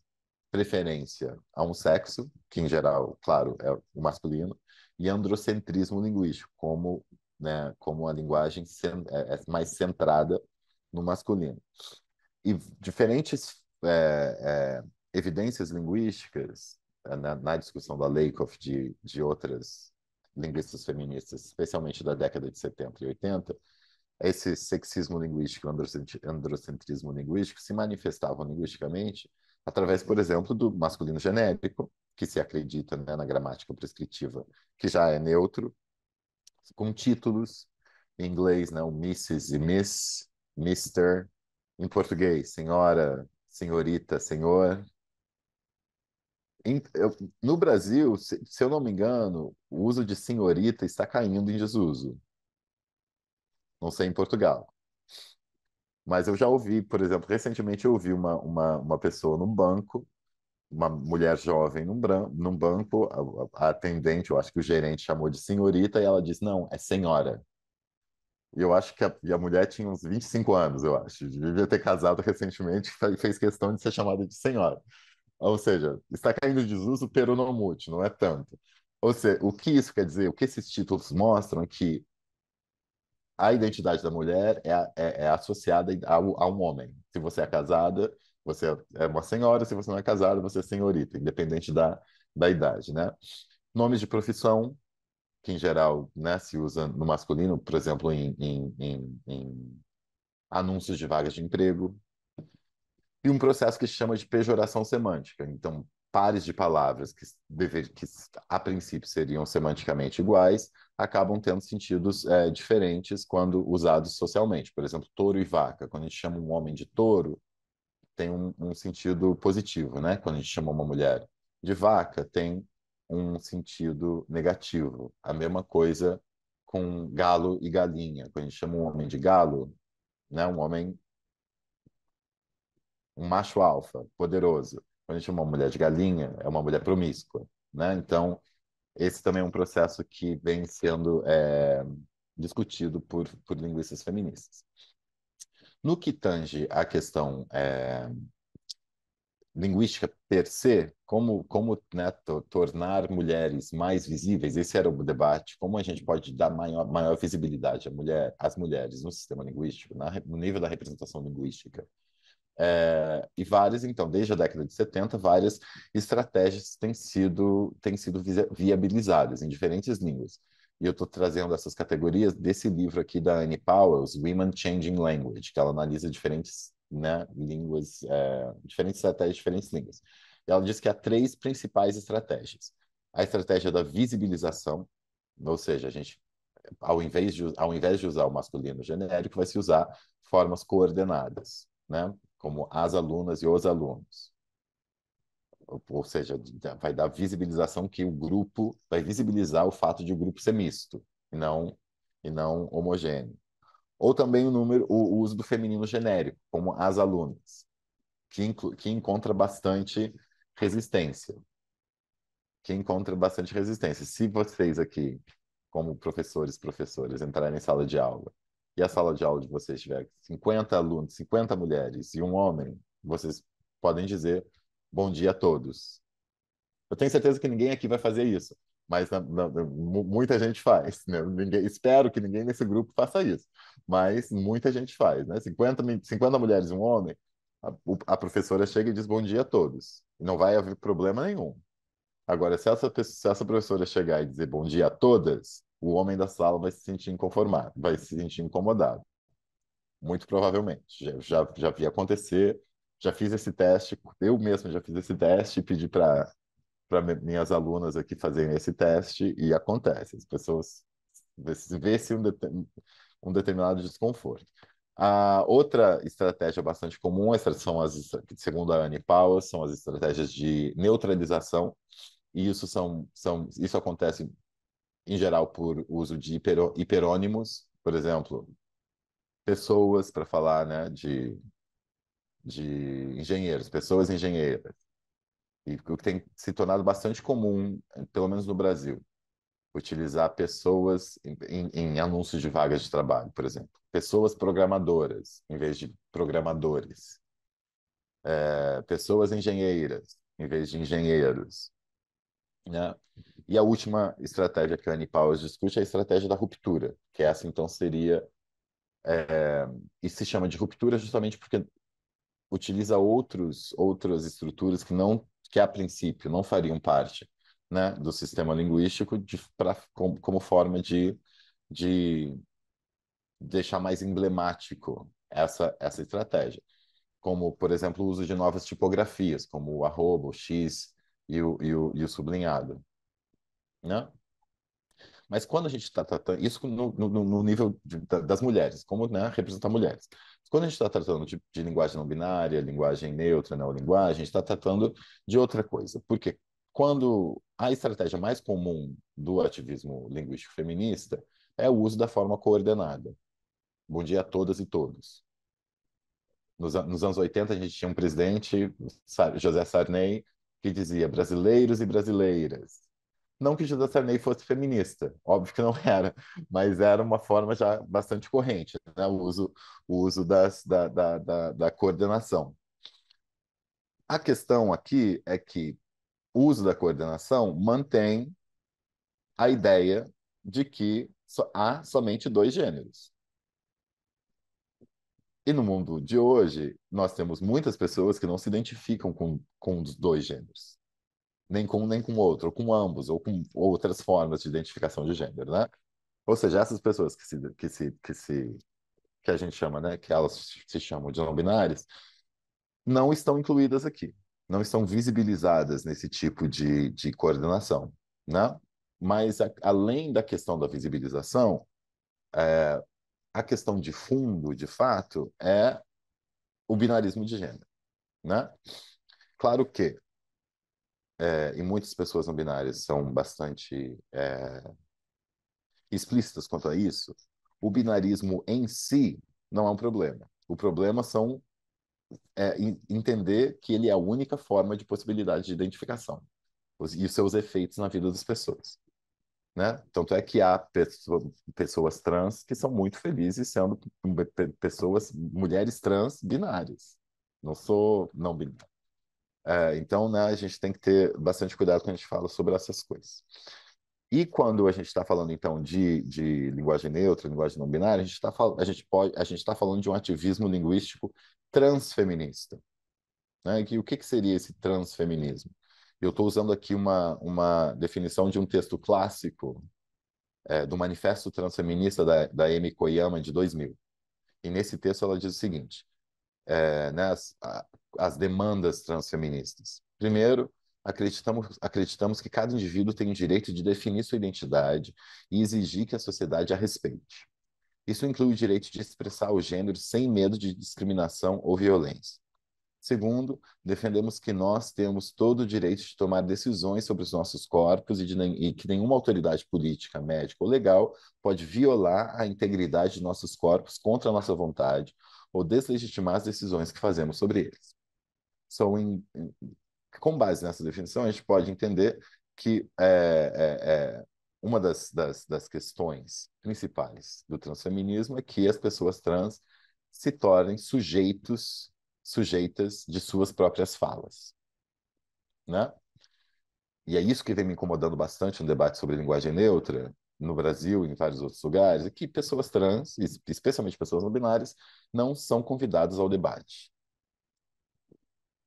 S1: preferência a um sexo, que em geral, claro, é o masculino, e androcentrismo linguístico, como, né, como a linguagem é, é mais centrada no masculino. E diferentes é, é, evidências linguísticas eh, na, na discussão da Lakoff de, de outras linguistas feministas, especialmente da década de 70 e 80, esse sexismo linguístico, androcentrismo linguístico se manifestavam linguisticamente através, por exemplo, do masculino genérico, que se acredita né, na gramática prescritiva, que já é neutro, com títulos em inglês, né, o Mrs. e Miss, Mister, em português, senhora, senhorita, senhor, no Brasil, se, eu não me engano, o uso de senhorita está caindo em desuso. Não sei em Portugal. Mas eu já ouvi, por exemplo, recentemente eu ouvi uma, uma, uma pessoa num banco, uma mulher jovem num, branco, num banco, a, a atendente, eu acho que o gerente chamou de senhorita, e ela disse: não, é senhora. E eu acho que a, a, mulher tinha uns 25 anos, eu acho. Devia ter casado recentemente e fez questão de ser chamada de senhora. Ou seja, está caindo de desuso peronomute, não é tanto. Ou seja, o que isso quer dizer? O que esses títulos mostram é que a identidade da mulher é, é, é associada a, a, um homem. Se você é casada, você é uma senhora, se você não é casada, você é senhorita, independente da, da idade, né? Nomes de profissão, que em geral né, se usa no masculino, por exemplo, em, em, em, em anúncios de vagas de emprego, e um processo que se chama de pejoração semântica. Então, pares de palavras que, deve, que a princípio seriam semanticamente iguais acabam tendo sentidos é, diferentes quando usados socialmente. Por exemplo, touro e vaca. Quando a gente chama um homem de touro, tem um, um sentido positivo, né? Quando a gente chama uma mulher de vaca, tem um sentido negativo. A mesma coisa com galo e galinha. Quando a gente chama um homem de galo, né? Um homem um macho alfa, poderoso. Quando a gente chama uma mulher de galinha, é uma mulher promíscua, né? Então, esse também é um processo que vem sendo é, discutido por, por linguistas feministas. No que tange à questão é, linguística per se, como, como né, tornar mulheres mais visíveis, esse era o debate, como a gente pode dar maior, maior visibilidade à mulher, às mulheres no sistema linguístico, na, no nível da representação linguística é, e várias, então, desde a década de 70, várias estratégias têm sido, têm sido viabilizadas em diferentes línguas. E eu estou trazendo essas categorias desse livro aqui da Annie Powers, Women Changing Language, que ela analisa diferentes né, línguas, é, diferentes estratégias, diferentes línguas. E ela diz que há três principais estratégias. A estratégia da visibilização, ou seja, a gente, ao invés de, ao invés de usar o masculino genérico, vai se usar formas coordenadas, né? como as alunas e os alunos. Ou seja, vai dar visibilização que o grupo vai visibilizar o fato de o grupo ser misto e não e não homogêneo. Ou também o número o, uso do feminino genérico, como as alunas, que, que encontra bastante resistência. Que encontra bastante resistência. Se vocês aqui, como professores, professores entrarem em sala de aula e a sala de aula de vocês tiver 50 alunos, 50 mulheres e um homem, vocês podem dizer bom dia a todos. Eu tenho certeza que ninguém aqui vai fazer isso, mas na, na, muita gente faz. Né? Ninguém, espero que ninguém nesse grupo faça isso, mas muita gente faz. Né? 50, 50 mulheres e um homem, a, a professora chega e diz bom dia a todos. Não vai haver problema nenhum. Agora, se essa, se essa professora chegar e dizer bom dia a todas, o homem da sala vai se sentir inconformado, vai se sentir incomodado. Muito provavelmente. Já, já, já vi acontecer, já fiz esse teste, eu mesmo já fiz esse teste e pedi para minhas alunas aqui fazerem esse teste e acontece. As pessoas vê-se um, um determinado desconforto. A outra estratégia bastante comum são as, segundo a Annie Powell, são as estratégias de neutralização, e isso, são, são, isso acontece em geral por uso de hiperônimos, por exemplo, pessoas para falar né, de, de engenheiros, pessoas engenheiras. E o que tem se tornado bastante comum, pelo menos no Brasil, utilizar pessoas em, em, em anúncios de vagas de trabalho, por exemplo. Pessoas programadoras, em vez de programadores. É, pessoas engenheiras, em vez de engenheiros. Né? E a última estratégia que a Annie Powers discute é a estratégia da ruptura, que é essa então seria. É, e se chama de ruptura justamente porque utiliza outros, outras estruturas que não que a princípio não fariam parte né, do sistema linguístico de, pra, com, como forma de, de deixar mais emblemático essa, essa estratégia. Como, por exemplo, o uso de novas tipografias, como o arroba, o x e o, e o, e o sublinhado né? Mas quando a gente está tratando, isso no, no, no nível de, das mulheres, como né, representar mulheres. Quando a gente está tratando de, de, linguagem não binária, linguagem neutra, não linguagem, a gente está tratando de outra coisa. Porque quando a estratégia mais comum do ativismo linguístico feminista é o uso da forma coordenada. Bom dia a todas e todos. Nos, nos anos 80, a gente tinha um presidente, José Sarney, que dizia brasileiros e brasileiras não que José Sarney fosse feminista, óbvio que não era, mas era uma forma já bastante corrente, né? o uso, o uso das, da, da, da, da coordenação. A questão aqui é que o uso da coordenação mantém a ideia de que há somente dois gêneros. E no mundo de hoje, nós temos muitas pessoas que não se identificam com, com os dois gêneros nem com um nem com outro, ou com ambos, ou com outras formas de identificação de gênero, né? Ou seja, essas pessoas que se, que se, que se, que a gente chama, né, que elas se chamam de não binárias, não estão incluídas aqui, não estão visibilizadas nesse tipo de, de coordenação, né? Mas a, além da questão da visibilização, é, a questão de fundo, de fato, é o binarismo de gênero, né? Claro que é, e muitas pessoas não binárias são bastante é, explícitas quanto a isso, o binarismo em si não é um problema. O problema são é, entender que ele é a única forma de possibilidade de identificação e os seus efeitos na vida das pessoas. Né? Tanto é que há pessoa, pessoas trans que são muito felizes sendo pessoas, mulheres trans binárias. Não sou não binário. É, então, né, a gente tem que ter bastante cuidado quando a gente fala sobre essas coisas. E quando a gente está falando, então, de, de linguagem neutra, linguagem não binária, a gente está a gente pode, a gente está falando de um ativismo linguístico transfeminista. Né? E o que, que seria esse transfeminismo? Eu estou usando aqui uma, uma definição de um texto clássico é, do Manifesto Transfeminista da, da Amy Koyama, de 2000. E nesse texto ela diz o seguinte: é, né, as, a, as demandas transfeministas. Primeiro, acreditamos, acreditamos que cada indivíduo tem o direito de definir sua identidade e exigir que a sociedade a respeite. Isso inclui o direito de expressar o gênero sem medo de discriminação ou violência. Segundo, defendemos que nós temos todo o direito de tomar decisões sobre os nossos corpos e, de, e que nenhuma autoridade política, médica ou legal pode violar a integridade de nossos corpos contra a nossa vontade ou deslegitimar as decisões que fazemos sobre eles. So, com base nessa definição, a gente pode entender que é, é, é, uma das, das, das questões principais do transfeminismo é que as pessoas trans se tornem sujeitos, sujeitas de suas próprias falas. Né? E é isso que vem me incomodando bastante no debate sobre linguagem neutra, no Brasil e em vários outros lugares, é que pessoas trans, especialmente pessoas não binárias, não são convidadas ao debate.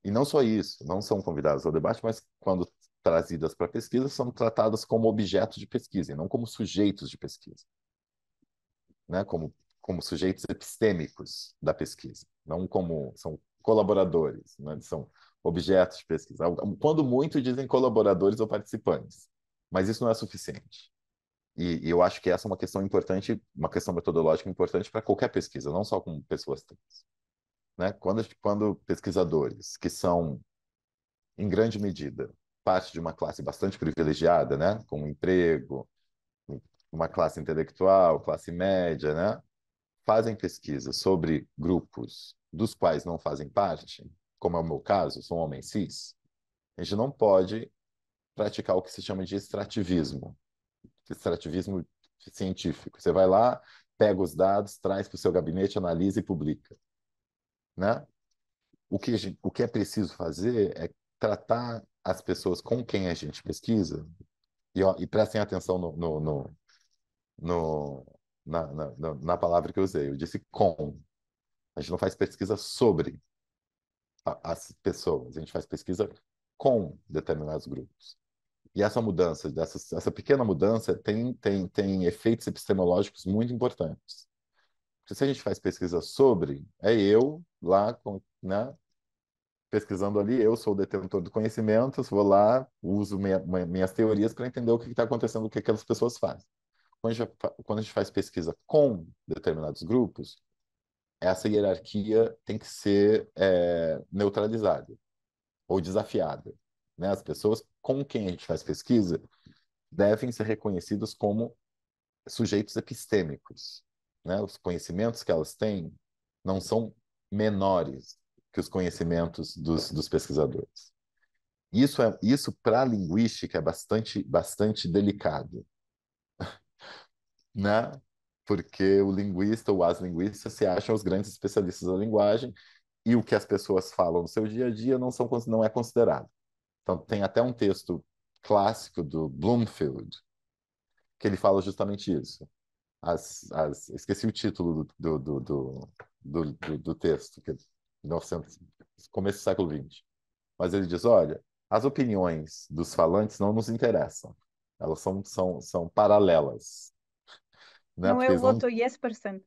S1: E não só isso, não são convidadas ao debate, mas quando trazidas para pesquisa, são tratadas como objetos de pesquisa, e não como sujeitos de pesquisa. Né? Como, como sujeitos epistêmicos da pesquisa, não como são colaboradores, né? são objetos de pesquisa. Quando muito, dizem colaboradores ou participantes, mas isso não é suficiente. E, e, eu acho que essa é uma questão importante, uma questão metodológica importante para qualquer pesquisa, não só com pessoas trans. Né? Quando, quando pesquisadores que são, em grande medida, parte de uma classe bastante privilegiada, né? com um emprego, uma classe intelectual, classe média, né? fazem pesquisas sobre grupos dos quais não fazem parte, como é o meu caso, sou um homem cis, a gente não pode praticar o que se chama de extrativismo, extrativismo científico. Você vai lá, pega os dados, traz para o seu gabinete, analisa e publica. Né? O, que gente, o que é preciso fazer é tratar as pessoas com quem a gente pesquisa, e, ó, e prestem atenção no, no, no, no na, na, na, palavra que eu usei, eu disse com. A gente não faz pesquisa sobre a, as pessoas, a gente faz pesquisa com determinados grupos. E essa mudança, essa, essa pequena mudança, tem, tem, tem efeitos epistemológicos muito importantes. Porque se a gente faz pesquisa sobre, é eu lá, né, pesquisando ali, eu sou o detentor do conhecimento, vou lá, uso minha, minhas teorias para entender o que está acontecendo, o que aquelas pessoas fazem. Quando a, gente, quando a gente faz pesquisa com determinados grupos, essa hierarquia tem que ser é, neutralizada ou desafiada. Né? As pessoas com quem a gente faz pesquisa devem ser reconhecidas como sujeitos epistêmicos. Né? Os conhecimentos que elas têm não são menores que os conhecimentos dos, dos pesquisadores. Isso, é, isso para a linguística é bastante, bastante delicado, né? porque o linguista ou as linguistas se acham os grandes especialistas da linguagem e o que as pessoas falam no seu dia a dia não, são, não é considerado. Então, tem até um texto clássico do Bloomfield, que ele fala justamente isso. As, as, esqueci o título do, do, do, do, do texto, que é 1900, começo do século XX. Mas ele diz: olha, as opiniões dos falantes não nos interessam. Elas são, são, são paralelas. Né? Não é o voto não... Jesperson.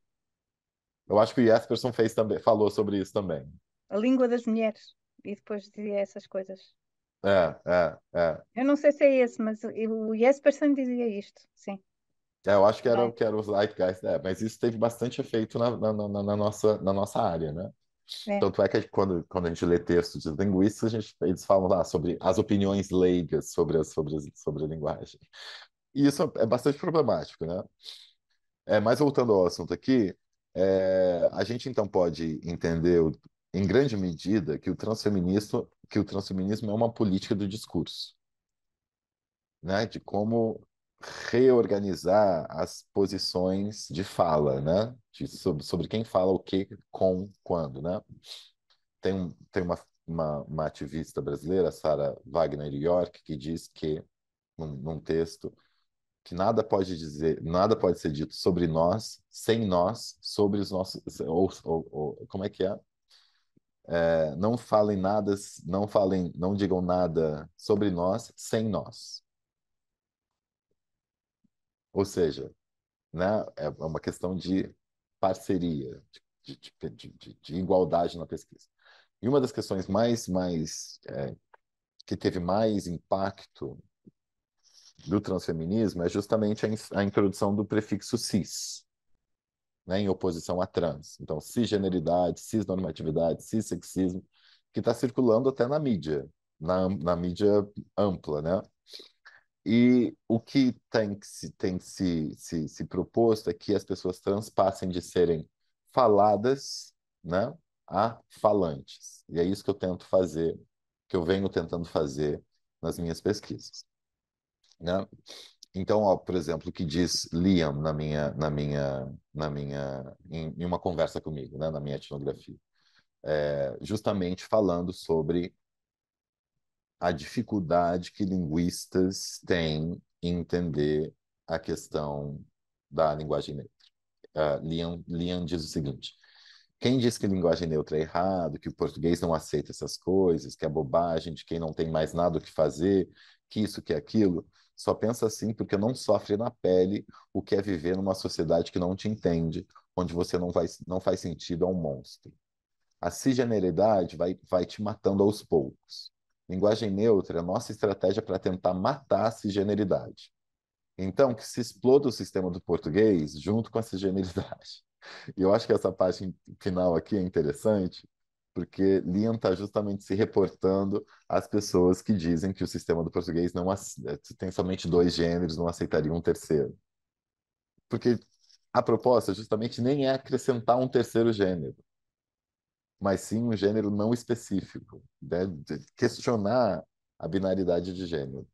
S1: Eu acho que o Jesperson fez também, falou sobre isso também. A língua das mulheres. E depois dizia essas coisas. É, é, é. Eu não sei se é esse, mas o Jesperson dizia isto, sim. É, eu acho que era, é. que era o Zeitgeist, é, mas isso teve bastante efeito na, na, na, na nossa, na nossa área, né? É. Tanto é que quando, quando a gente lê textos de linguistas, gente, eles falam lá ah, sobre as opiniões leigas sobre a, sobre, a, sobre a linguagem. E isso é bastante problemático, né? É, mas voltando ao assunto aqui, é, a gente então pode entender o, em grande medida, que o transfeminismo, que o transfeminismo é uma política do discurso, né? De como reorganizar as posições de fala, né? De, sobre, sobre quem fala o que, com, quando, né? Tem, um, tem uma, uma, uma ativista brasileira, Sara Wagner York, que diz que, num, num texto, que nada pode dizer, nada pode ser dito sobre nós, sem nós, sobre os nossos, ou, ou, ou como é que é? é, não falem nada, não falem, não digam nada sobre nós sem nós. Ou seja, né, é, é uma questão de parceria, de, de, de, de igualdade na pesquisa. E uma das questões mais, mais é, que teve mais impacto do transfeminismo é justamente a, in a introdução do prefixo cis né, em oposição a trans. Então, cisgeneridade, cisnormatividade, cissexismo, que está circulando até na mídia, na, na mídia ampla, né? E o que tem que se, tem se, se, se proposto é que as pessoas trans passem de serem faladas né, a falantes. E é isso que eu tento fazer, que eu venho tentando fazer nas minhas pesquisas. Né? Então, ó, por exemplo, o que diz Liam na minha, na minha, na minha, em, em uma conversa comigo, né, na minha etnografia, é, justamente falando sobre a dificuldade que linguistas têm em entender a questão da linguagem neutra. Uh, Liam, Liam diz o seguinte: quem diz que linguagem neutra é errado, que o português não aceita essas coisas, que é bobagem de quem não tem mais nada o que fazer, que isso, que aquilo, só pensa assim porque não sofre na pele o que é viver numa sociedade que não te entende, onde você não, vai, não faz sentido, é um monstro. A cisgeneridade vai, vai te matando aos poucos. Linguagem neutra é a nossa estratégia para tentar matar a cisgeneridade. Então, que se exploda o sistema do português junto com a cisgeneridade. E eu acho que essa parte final aqui é interessante, porque Liam está justamente se reportando às pessoas que dizem que o sistema do português não eh, tem somente dois gêneros, não aceitaria um terceiro. Porque a proposta justamente nem é acrescentar um terceiro gênero, mas sim um gênero não específico, né? questionar a binaridade de gênero.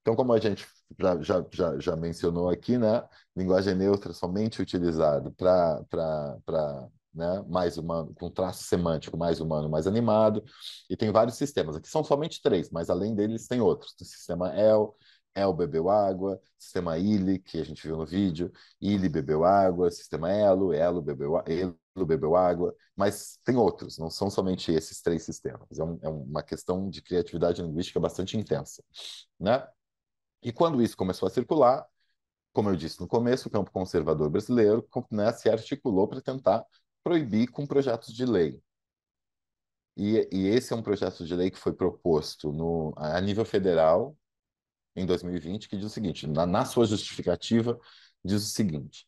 S1: Então, como a gente já, já, já, já mencionou aqui, né? linguagem neutra somente utilizada para né? mais humano, com traço semântico mais humano, mais animado, e tem vários sistemas. Aqui são somente três, mas além deles tem outros. o sistema EL, El bebeu água, sistema Ili, que a gente viu no vídeo, Ili bebeu água, sistema Elo, Elo bebeu, Elo bebeu água, mas tem outros, não são somente esses três sistemas. É, um, é uma questão de criatividade linguística bastante intensa. Né? E quando isso começou a circular, como eu disse no começo, o campo conservador brasileiro né, se articulou para tentar proibir com projetos de lei. E, e, esse é um projeto de lei que foi proposto no, a nível federal em 2020, que diz o seguinte: na, na sua justificativa, diz o seguinte.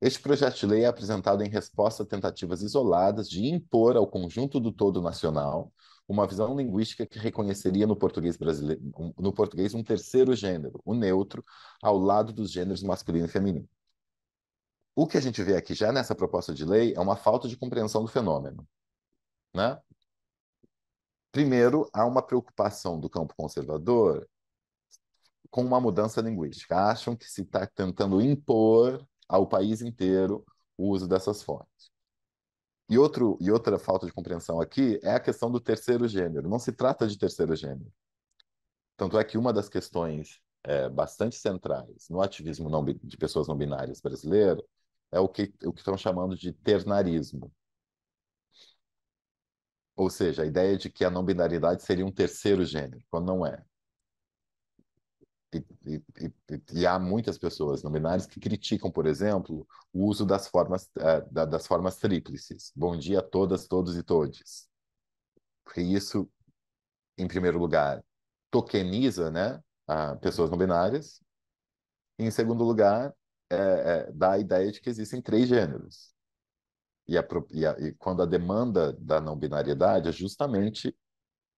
S1: Este projeto de lei é apresentado em resposta a tentativas isoladas de impor ao conjunto do todo nacional uma visão linguística que reconheceria no português brasileiro, no português um terceiro gênero, o neutro, ao lado dos gêneros masculino e feminino. O que a gente vê aqui já nessa proposta de lei é uma falta de compreensão do fenômeno. Né? Primeiro, há uma preocupação do campo conservador com uma mudança linguística. Acham que se está tentando impor ao país inteiro o uso dessas fontes. E, outro, e outra falta de compreensão aqui é a questão do terceiro gênero. Não se trata de terceiro gênero. Tanto é que uma das questões é, bastante centrais no ativismo não, de pessoas não binárias brasileiro é o que o que estão chamando de ternarismo. Ou seja, a ideia de que a não binaridade seria um terceiro gênero, quando não é. E, e, e, e há muitas pessoas não binárias que criticam, por exemplo, o uso das formas, é, das formas tríplices. Bom dia a todas, todos e todes. Porque isso, em primeiro lugar, tokeniza né, pessoas não binárias. E, em segundo lugar, é, é, dá a ideia de que existem três gêneros. E, a, e, a, e quando a demanda da não binariedade é justamente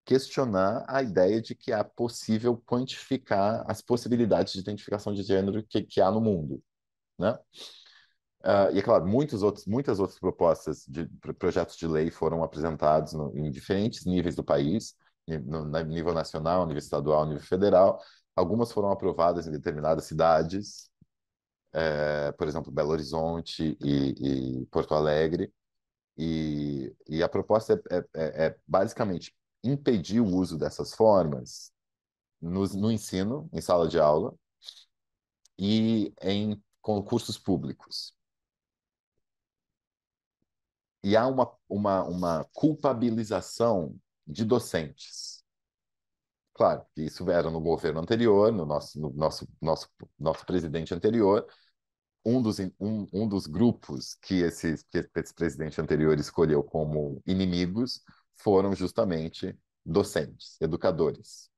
S1: questionar a ideia de que é possível quantificar as possibilidades de identificação de gênero que, que há no mundo, né? Uh, e é claro, muitos outros, muitas outras propostas de projetos de lei foram apresentados no, em diferentes níveis do país, no, no nível nacional, nível estadual, nível federal. Algumas foram aprovadas em determinadas cidades, é, por exemplo, Belo Horizonte e, e Porto Alegre. E, e a proposta é é, é, é, basicamente impedir o uso dessas formas no, no ensino, em sala de aula, e em concursos públicos. E há uma, uma, uma culpabilização de docentes. Claro, que isso era no governo anterior, no nosso, no nosso, nosso, nosso presidente anterior, um dos, um, um dos grupos que esse, que esse presidente anterior escolheu como inimigos foram justamente docentes, educadores.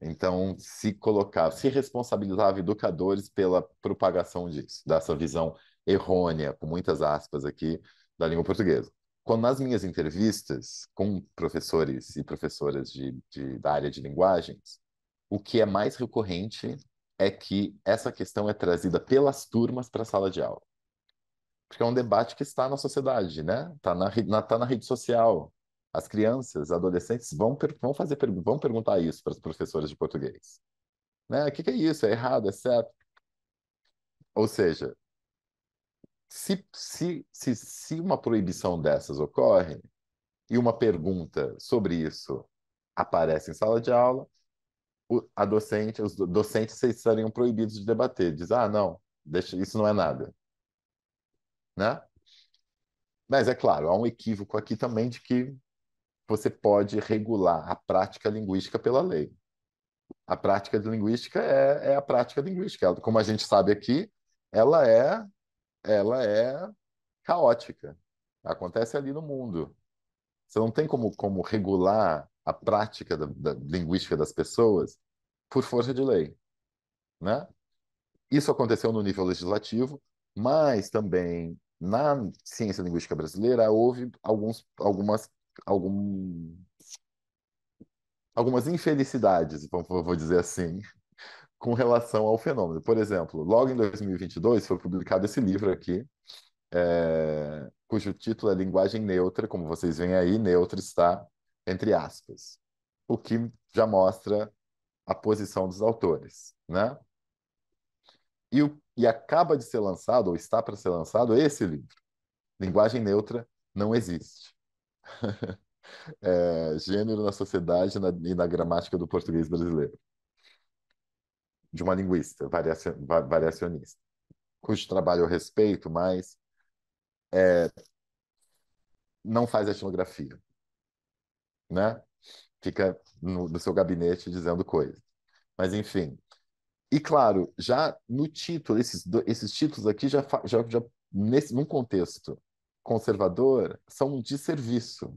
S1: Então, se colocar, se responsabilizava educadores pela propagação disso, dessa visão errônea, com muitas aspas aqui, da língua portuguesa. Quando nas minhas entrevistas com professores e professoras de, de, da área de linguagens, o que é mais recorrente é que essa questão é trazida pelas turmas para a sala de aula. Porque é um debate que está na sociedade, né? Está na, na, tá na rede social. As crianças, adolescentes vão, per, vão, fazer, vão perguntar isso para as professoras de português. Né? O que, que é isso? É errado? É certo? Ou seja, se, se, se, se uma proibição dessas ocorre e uma pergunta sobre isso aparece em sala de aula, a docente, os docentes seriam proibidos de debater. Diz, ah, não, deixa, isso não é nada. Né? Mas é claro, há um equívoco aqui também de que você pode regular a prática linguística pela lei. A prática de linguística é, é a prática linguística. Ela, como a gente sabe aqui, ela é, ela é caótica. Acontece ali no mundo. Você não tem como, como regular a prática da, da linguística das pessoas por força de lei, né? Isso aconteceu no nível legislativo, mas também na ciência linguística brasileira houve alguns, algumas, algum, algumas infelicidades, vou dizer assim, com relação ao fenômeno. Por exemplo, logo em 2022 foi publicado esse livro aqui, é, cujo título é Linguagem Neutra, como vocês veem aí, neutra está entre aspas, o que já mostra a posição dos autores, né? E, e acaba de ser lançado, ou está para ser lançado, esse livro. Linguagem Neutra Não Existe. é, gênero na Sociedade na, e na Gramática do Português Brasileiro. De uma linguista variacionista, cujo trabalho eu respeito, mas é, não faz etnografia né? Fica no, no seu gabinete dizendo coisas. Mas, enfim. E, claro, já no título, esses, esses títulos aqui, já, já, já nesse, num contexto conservador, são de serviço.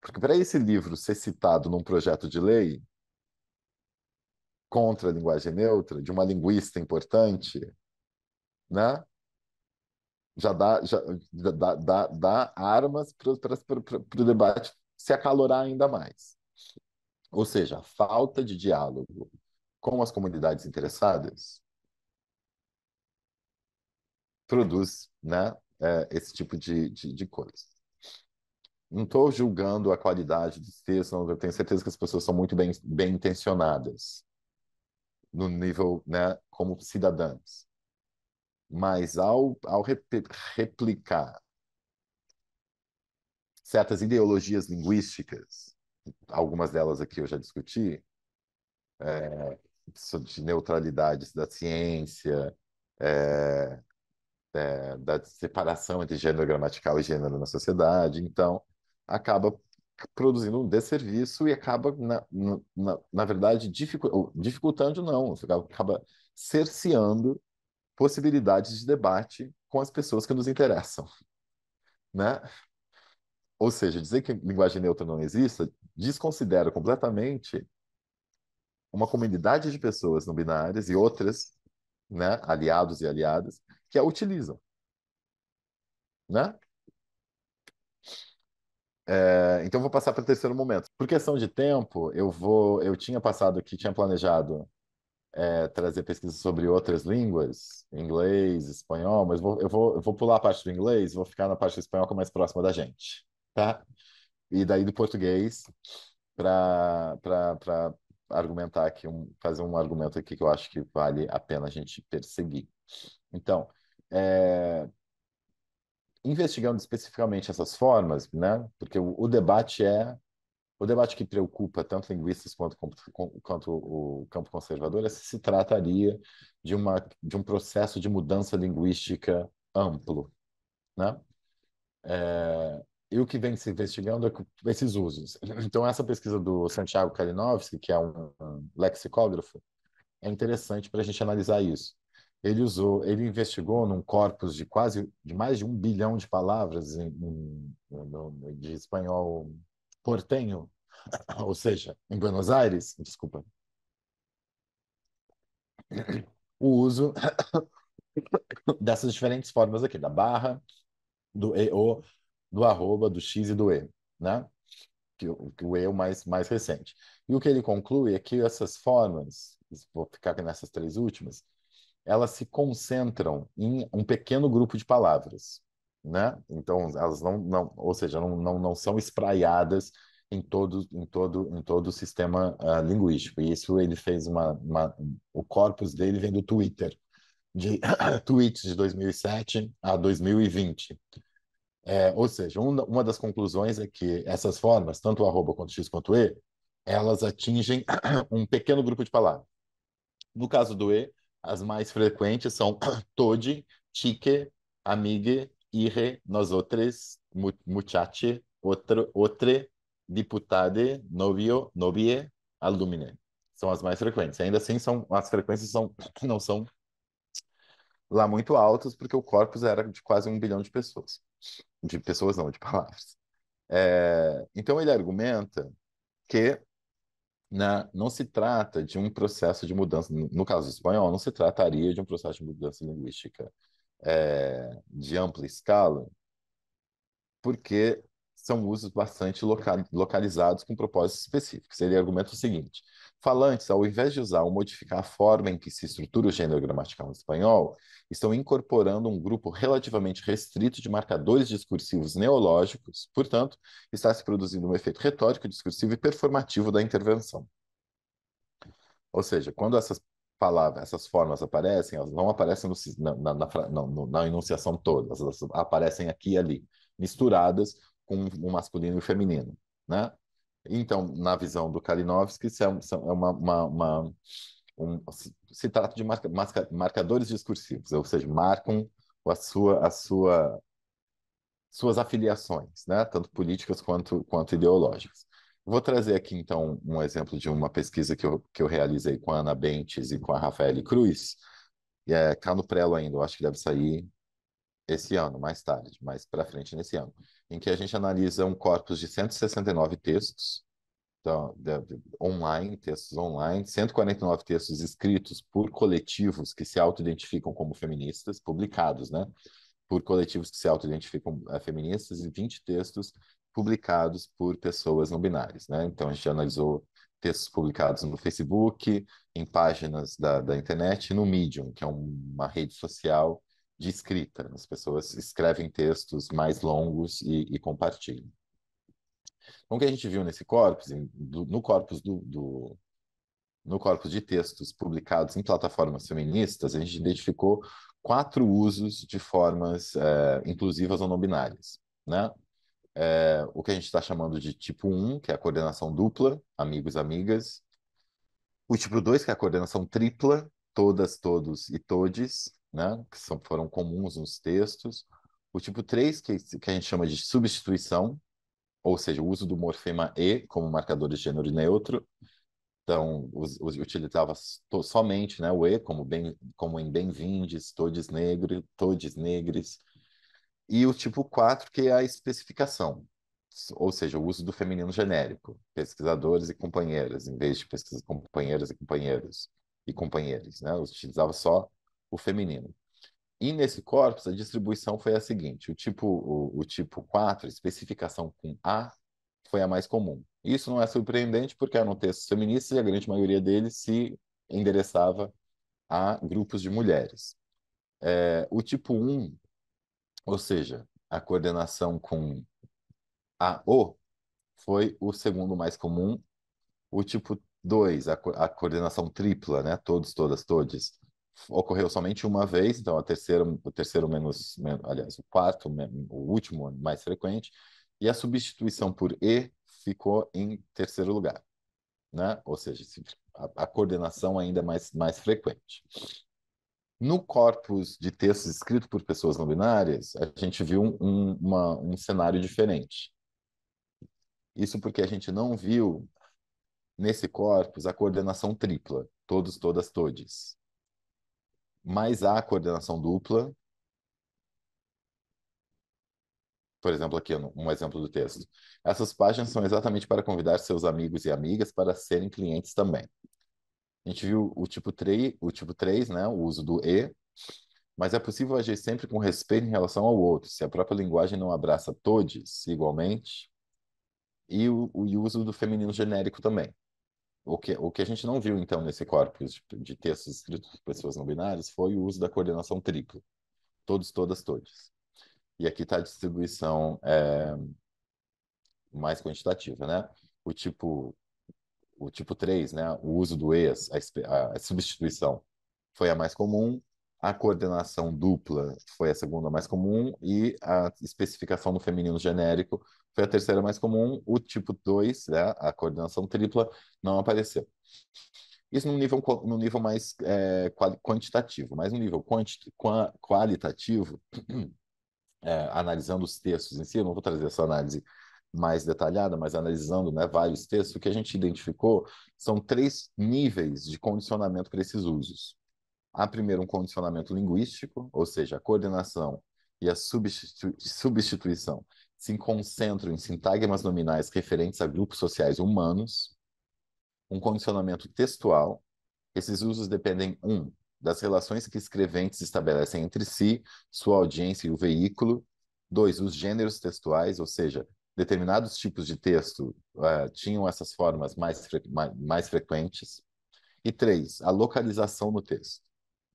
S1: Porque para esse livro ser citado num projeto de lei contra a linguagem neutra, de uma linguista importante, né? já dá, já, dá, dá, dá armas para o debate se acalorar ainda mais. Ou seja, a falta de diálogo com as comunidades interessadas produz né, é, esse tipo de, de, de coisa. Não estou julgando a qualidade dos textos, eu tenho certeza que as pessoas são muito bem, bem intencionadas no nível, né, como cidadãs. Mas ao, ao replicar certas ideologias linguísticas, algumas delas aqui eu já discuti, é, de neutralidades da ciência, é, é, da separação entre gênero gramatical e gênero na sociedade, então acaba produzindo um desserviço e acaba, na, na, na verdade, dificu dificultando, não, acaba cerceando possibilidades de debate com as pessoas que nos interessam, né? Ou seja, dizer que linguagem neutra não existe desconsidera completamente uma comunidade de pessoas não binárias e outras, né, aliados e aliadas, que a utilizam. Né? É, então vou passar para o terceiro momento. Por questão de tempo, eu vou, eu tinha passado aqui, tinha planejado é, trazer pesquisa sobre outras línguas, inglês, espanhol, mas vou, eu, vou, eu vou pular a parte do inglês, vou ficar na parte do espanhol que é mais próxima da gente tá? E daí do português para argumentar aqui, um, fazer um argumento aqui que eu acho que vale a pena a gente perseguir. Então, é, investigando especificamente essas formas, né? Porque o, o, debate é o debate que preocupa tanto linguistas quanto, quanto o campo conservador é se se trataria de uma de um processo de mudança linguística amplo, né? É, e o que vem se investigando é esses usos. Então, essa pesquisa do Santiago Kalinowski, que é um lexicógrafo, é interessante para a gente analisar isso. Ele usou, ele investigou num corpus de quase de mais de um bilhão de palavras em, em, de espanhol portenho, ou seja, em Buenos Aires, desculpa, o uso dessas diferentes formas aqui, da barra, do EO, do arroba, do x e do e, né? Que, que o e é o mais, mais recente. E o que ele conclui é que essas formas, vou ficar nessas três últimas, elas se concentram em um pequeno grupo de palavras, né? Então elas não, não ou seja, não, não, não são espraiadas em todo em todo em todo o sistema uh, linguístico. E isso ele fez uma, uma o corpus dele vem do Twitter, de tweets de 2007 a 2020. É, ou seja, um, uma das conclusões é que essas formas, tanto o arroba quanto o x quanto o e, elas atingem um pequeno grupo de palavras. No caso do e, as mais frequentes são tode, tique, amigue, irre, nós outros, muchache, outro, outre, diputade, novio, novie, alumine. São as mais frequentes. Ainda assim, são, as frequências são, não são lá muito altas, porque o corpus era de quase um bilhão de pessoas de pessoas não, de palavras. É, então ele argumenta que na, né, não se trata de um processo de mudança, no caso espanhol, não se trataria de um processo de mudança linguística é, de ampla escala, porque são usos bastante loca, localizados com propósitos específicos. Ele argumenta o seguinte: falantes, ao invés de usar ou modificar a forma em que se estrutura o gênero gramatical no espanhol, estão incorporando um grupo relativamente restrito de marcadores discursivos neológicos, portanto, está se produzindo um efeito retórico, discursivo e performativo da intervenção. Ou seja, quando essas palavras, essas formas aparecem, elas não aparecem no, na, na, na, na enunciação toda, elas aparecem aqui e ali, misturadas com o masculino e o feminino. Né? Então, na visão do Kalinowski, isso é, é uma, uma, uma um, se trata de marca, marcadores discursivos, ou seja, marcam a sua, a sua, suas afiliações, né? tanto políticas quanto, quanto ideológicas. Vou trazer aqui, então, um exemplo de uma pesquisa que eu, que eu realizei com a Ana Bentes e com a Rafaele Cruz, é, cá tá no Prelo ainda, eu acho que deve sair esse ano, mais tarde, mais para frente nesse ano, em que a gente analisa um corpus de 169 textos, então, online, textos online, 149 textos escritos por coletivos que se autoidentificam como feministas, publicados, né? Por coletivos que se autoidentificam eh, feministas e 20 textos publicados por pessoas não binárias, né? Então, a gente analisou textos publicados no Facebook, em páginas da, da internet, no Medium, que é uma rede social de escrita. As pessoas escrevem textos mais longos e, e compartilham. Então, o que a gente viu nesse corpus, no corpus do, do, no corpus de textos publicados em plataformas feministas, a gente identificou quatro usos de formas é, inclusivas ou não binárias, né? É, o que a gente está chamando de tipo 1, que é a coordenação dupla, amigos, amigas. O tipo 2, que é a coordenação tripla, todas, todos e todes né, que são, foram comuns nos textos. O tipo 3, que, que a gente chama de substituição, ou seja, o uso do morfema E como marcador de gênero neutro. Então, utilizava to, somente né, o E como, bem, como em bem-vindes, todes negros, todes negres. E o tipo 4, que é a especificação, ou seja, o uso do feminino genérico, pesquisadores e companheiras, em vez de pesquisa companheiras e companheiros e companheiros, né? utilizava só o feminino. E nesse corpus, a distribuição foi a seguinte: o tipo, o, o tipo 4, especificação com A, foi a mais comum. Isso não é surpreendente, porque eram textos feministas e a grande maioria deles se endereçava a grupos de mulheres. É, o tipo 1, ou seja, a coordenação com AO, foi o segundo mais comum. O tipo 2, a, co a coordenação tripla, né? todos, todas, todes, ocorreu somente uma vez, então a terceira, o terceiro menos, menos aliás, o quarto, o último mais frequente, e a substituição por e ficou em terceiro lugar, né? Ou seja, a, coordenação ainda é mais mais frequente. No corpus de textos escrito por pessoas não binárias, a gente viu um, uma, um cenário diferente. Isso porque a gente não viu nesse corpus a coordenação tripla, todos, todas, todes mas há coordenação dupla. Por exemplo, aqui um exemplo do texto. Essas páginas são exatamente para convidar seus amigos e amigas para serem clientes também. A gente viu o tipo 3, o tipo 3, né, o uso do e, mas é possível agir sempre com respeito em relação ao outro, se a própria linguagem não abraça todos igualmente, e o, o uso do feminino genérico também o que, o que a gente não viu, então, nesse corpus de, de textos escritos por pessoas não binárias foi o uso da coordenação tripla. Todos, todas, todos. E aqui está a distribuição é, mais quantitativa, né? O tipo, o tipo 3, né? O uso do ex, a, a substituição, foi a mais comum. A coordenação dupla foi a segunda mais comum. E a especificação no feminino genérico foi a terceira mais comum, o tipo 2, né, a coordenação tripla, não apareceu. Isso no nível, no nível mais é, quantitativo, mas no nível qualitativo, é, analisando os textos em si, eu não vou trazer essa análise mais detalhada, mas analisando né, vários textos, o que a gente identificou são três níveis de condicionamento para esses usos. Há primeiro um condicionamento linguístico, ou seja, a coordenação e a substitu substituição se concentram em sintagmas nominais referentes a grupos sociais humanos, um condicionamento textual. Esses usos dependem, um, das relações que escreventes estabelecem entre si, sua audiência e o veículo. Dois, os gêneros textuais, ou seja, determinados tipos de texto uh, tinham essas formas mais, fre mais, mais frequentes. E três, a localização no texto.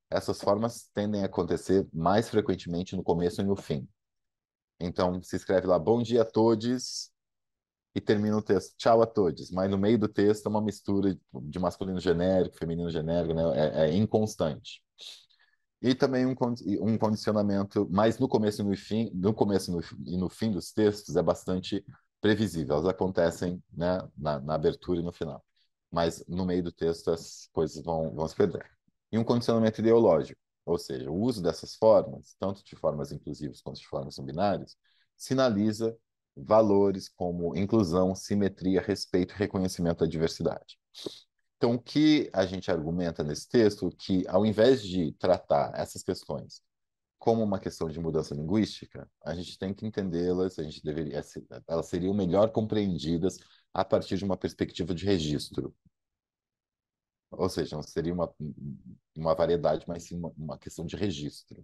S1: Essas formas tendem a acontecer mais frequentemente no começo e no fim. Então, se escreve lá, bom dia a todos, e termina o texto, tchau a todos. Mas no meio do texto é uma mistura de masculino genérico, feminino genérico, né? é, é inconstante. E também um, um condicionamento, mas no começo e no fim, no começo e no, e no fim dos textos é bastante previsível, elas acontecem né, na, na, abertura e no final. Mas no meio do texto as coisas vão, vão se perder. E um condicionamento ideológico. Ou seja, o uso dessas formas, tanto de formas inclusivas quanto de formas não binárias, sinaliza valores como inclusão, simetria, respeito e reconhecimento da diversidade. Então, o que a gente argumenta nesse texto que, ao invés de tratar essas questões como uma questão de mudança linguística, a gente tem que entendê-las, a gente deveria, elas seriam melhor compreendidas a partir de uma perspectiva de registro, ou seja, não seria uma, uma variedade, mas sim uma, uma questão de registro.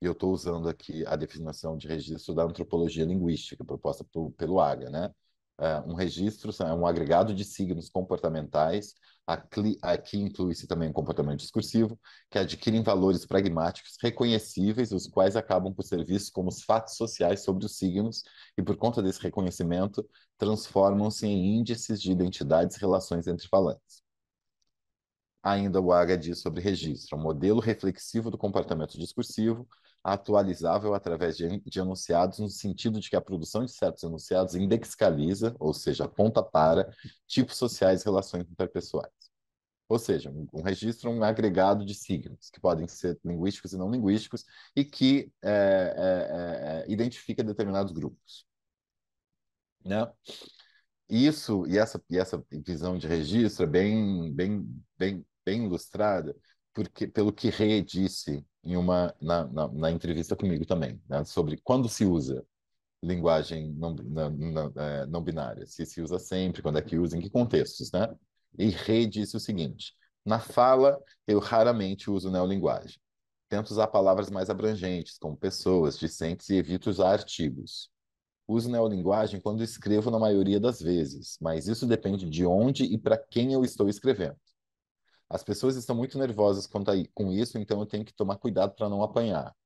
S1: E eu estou usando aqui a definição de registro da antropologia linguística, proposta por, pelo AGA, né? Uh, um registro é um agregado de signos comportamentais, aqui, aqui inclui-se também o comportamento discursivo, que adquirem valores pragmáticos reconhecíveis, os quais acabam por ser vistos como os fatos sociais sobre os signos, e por conta desse reconhecimento, transformam-se em índices de identidades e relações entre falantes ainda o Aga diz sobre registro, é um modelo reflexivo do comportamento discursivo, atualizável através de, de, enunciados, no sentido de que a produção de certos enunciados indexicaliza, ou seja, aponta para tipos sociais e relações interpessoais. Ou seja, um, um registro é um agregado de signos, que podem ser linguísticos e não linguísticos, e que é, é, é, é, identifica determinados grupos. Né? Isso e essa, e essa visão de registro é bem, bem, bem bem ilustrada porque pelo que Rei disse em uma na, na, na entrevista comigo também né, sobre quando se usa linguagem não, é, não binária, se se usa sempre, quando é que usa, em que contextos, né? E Rei disse o seguinte: na fala eu raramente uso neolinguagem. Tento usar palavras mais abrangentes, como pessoas, discentes e evito usar artigos. Uso neolinguagem quando escrevo na maioria das vezes, mas isso depende de onde e para quem eu estou escrevendo. As pessoas estão muito nervosas com isso, então eu tenho que tomar cuidado para não apanhar.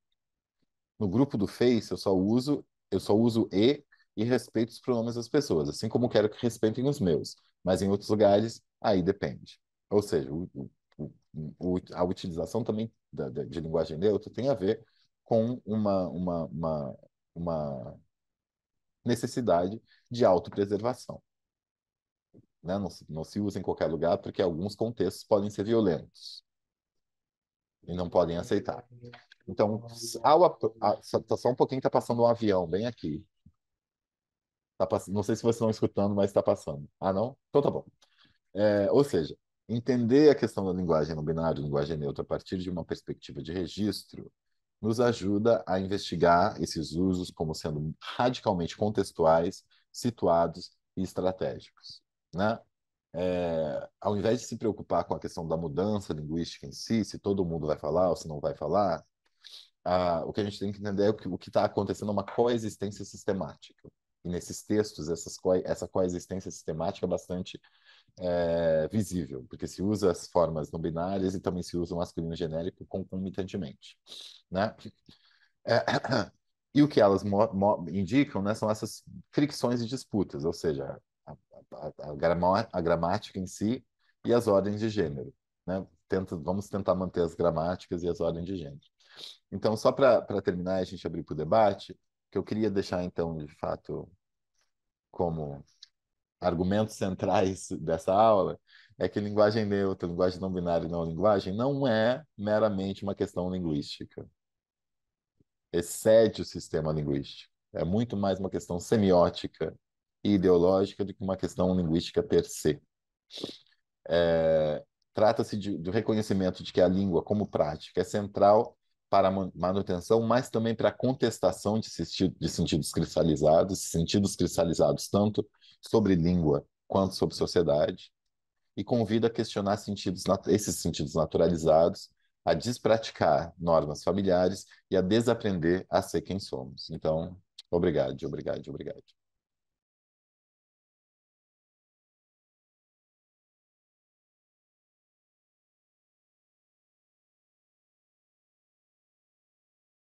S1: No grupo do Face, eu só uso eu só uso e e respeito os pronomes das pessoas, assim como quero que respeitem os meus. Mas em outros lugares, aí depende. Ou seja, o, o, o, a utilização também da, de linguagem neutra tem a ver com uma, uma, uma, uma necessidade de autopreservação né? não, se, não se usa em qualquer lugar, porque alguns contextos podem ser violentos e não podem aceitar. Então, ao, a, tá, só um pouquinho está passando um avião bem aqui. Tá pass... Não sei se vocês estão escutando, mas está passando. Ah, não? Então tá bom. É, ou seja, entender a questão da linguagem no binário linguagem neutra, a partir de uma perspectiva de registro, nos ajuda a investigar esses usos como sendo radicalmente contextuais, situados e estratégicos né? É, ao invés de se preocupar com a questão da mudança linguística em si, se todo mundo vai falar ou se não vai falar, ah, o que a gente tem que entender é que o que está acontecendo é uma coexistência sistemática. E nesses textos, essas, essa coexistência sistemática é bastante é, visível, porque se usa as formas não binárias e também se usa o masculino genérico concomitantemente. Né? É, e o que elas indicam né, são essas fricções e disputas, ou seja, a, a gramática em si e as ordens de gênero. Né? Tenta, vamos tentar manter as gramáticas e as ordens de gênero. Então, só para terminar e a gente abrir para o debate, que eu queria deixar, então, de fato, como argumentos centrais dessa aula, é que linguagem neutra, linguagem não binária e não linguagem não é meramente uma questão linguística. Excede o sistema linguístico. É muito mais uma questão semiótica e ideológica do que uma questão linguística per se. É, Trata-se do reconhecimento de que a língua, como prática, é central para a manutenção, mas também para a contestação de, de sentidos cristalizados, sentidos cristalizados tanto sobre língua quanto sobre sociedade, e convida a questionar sentidos, esses sentidos naturalizados, a despraticar normas familiares e a desaprender a ser quem somos. Então, obrigado, obrigado, obrigado.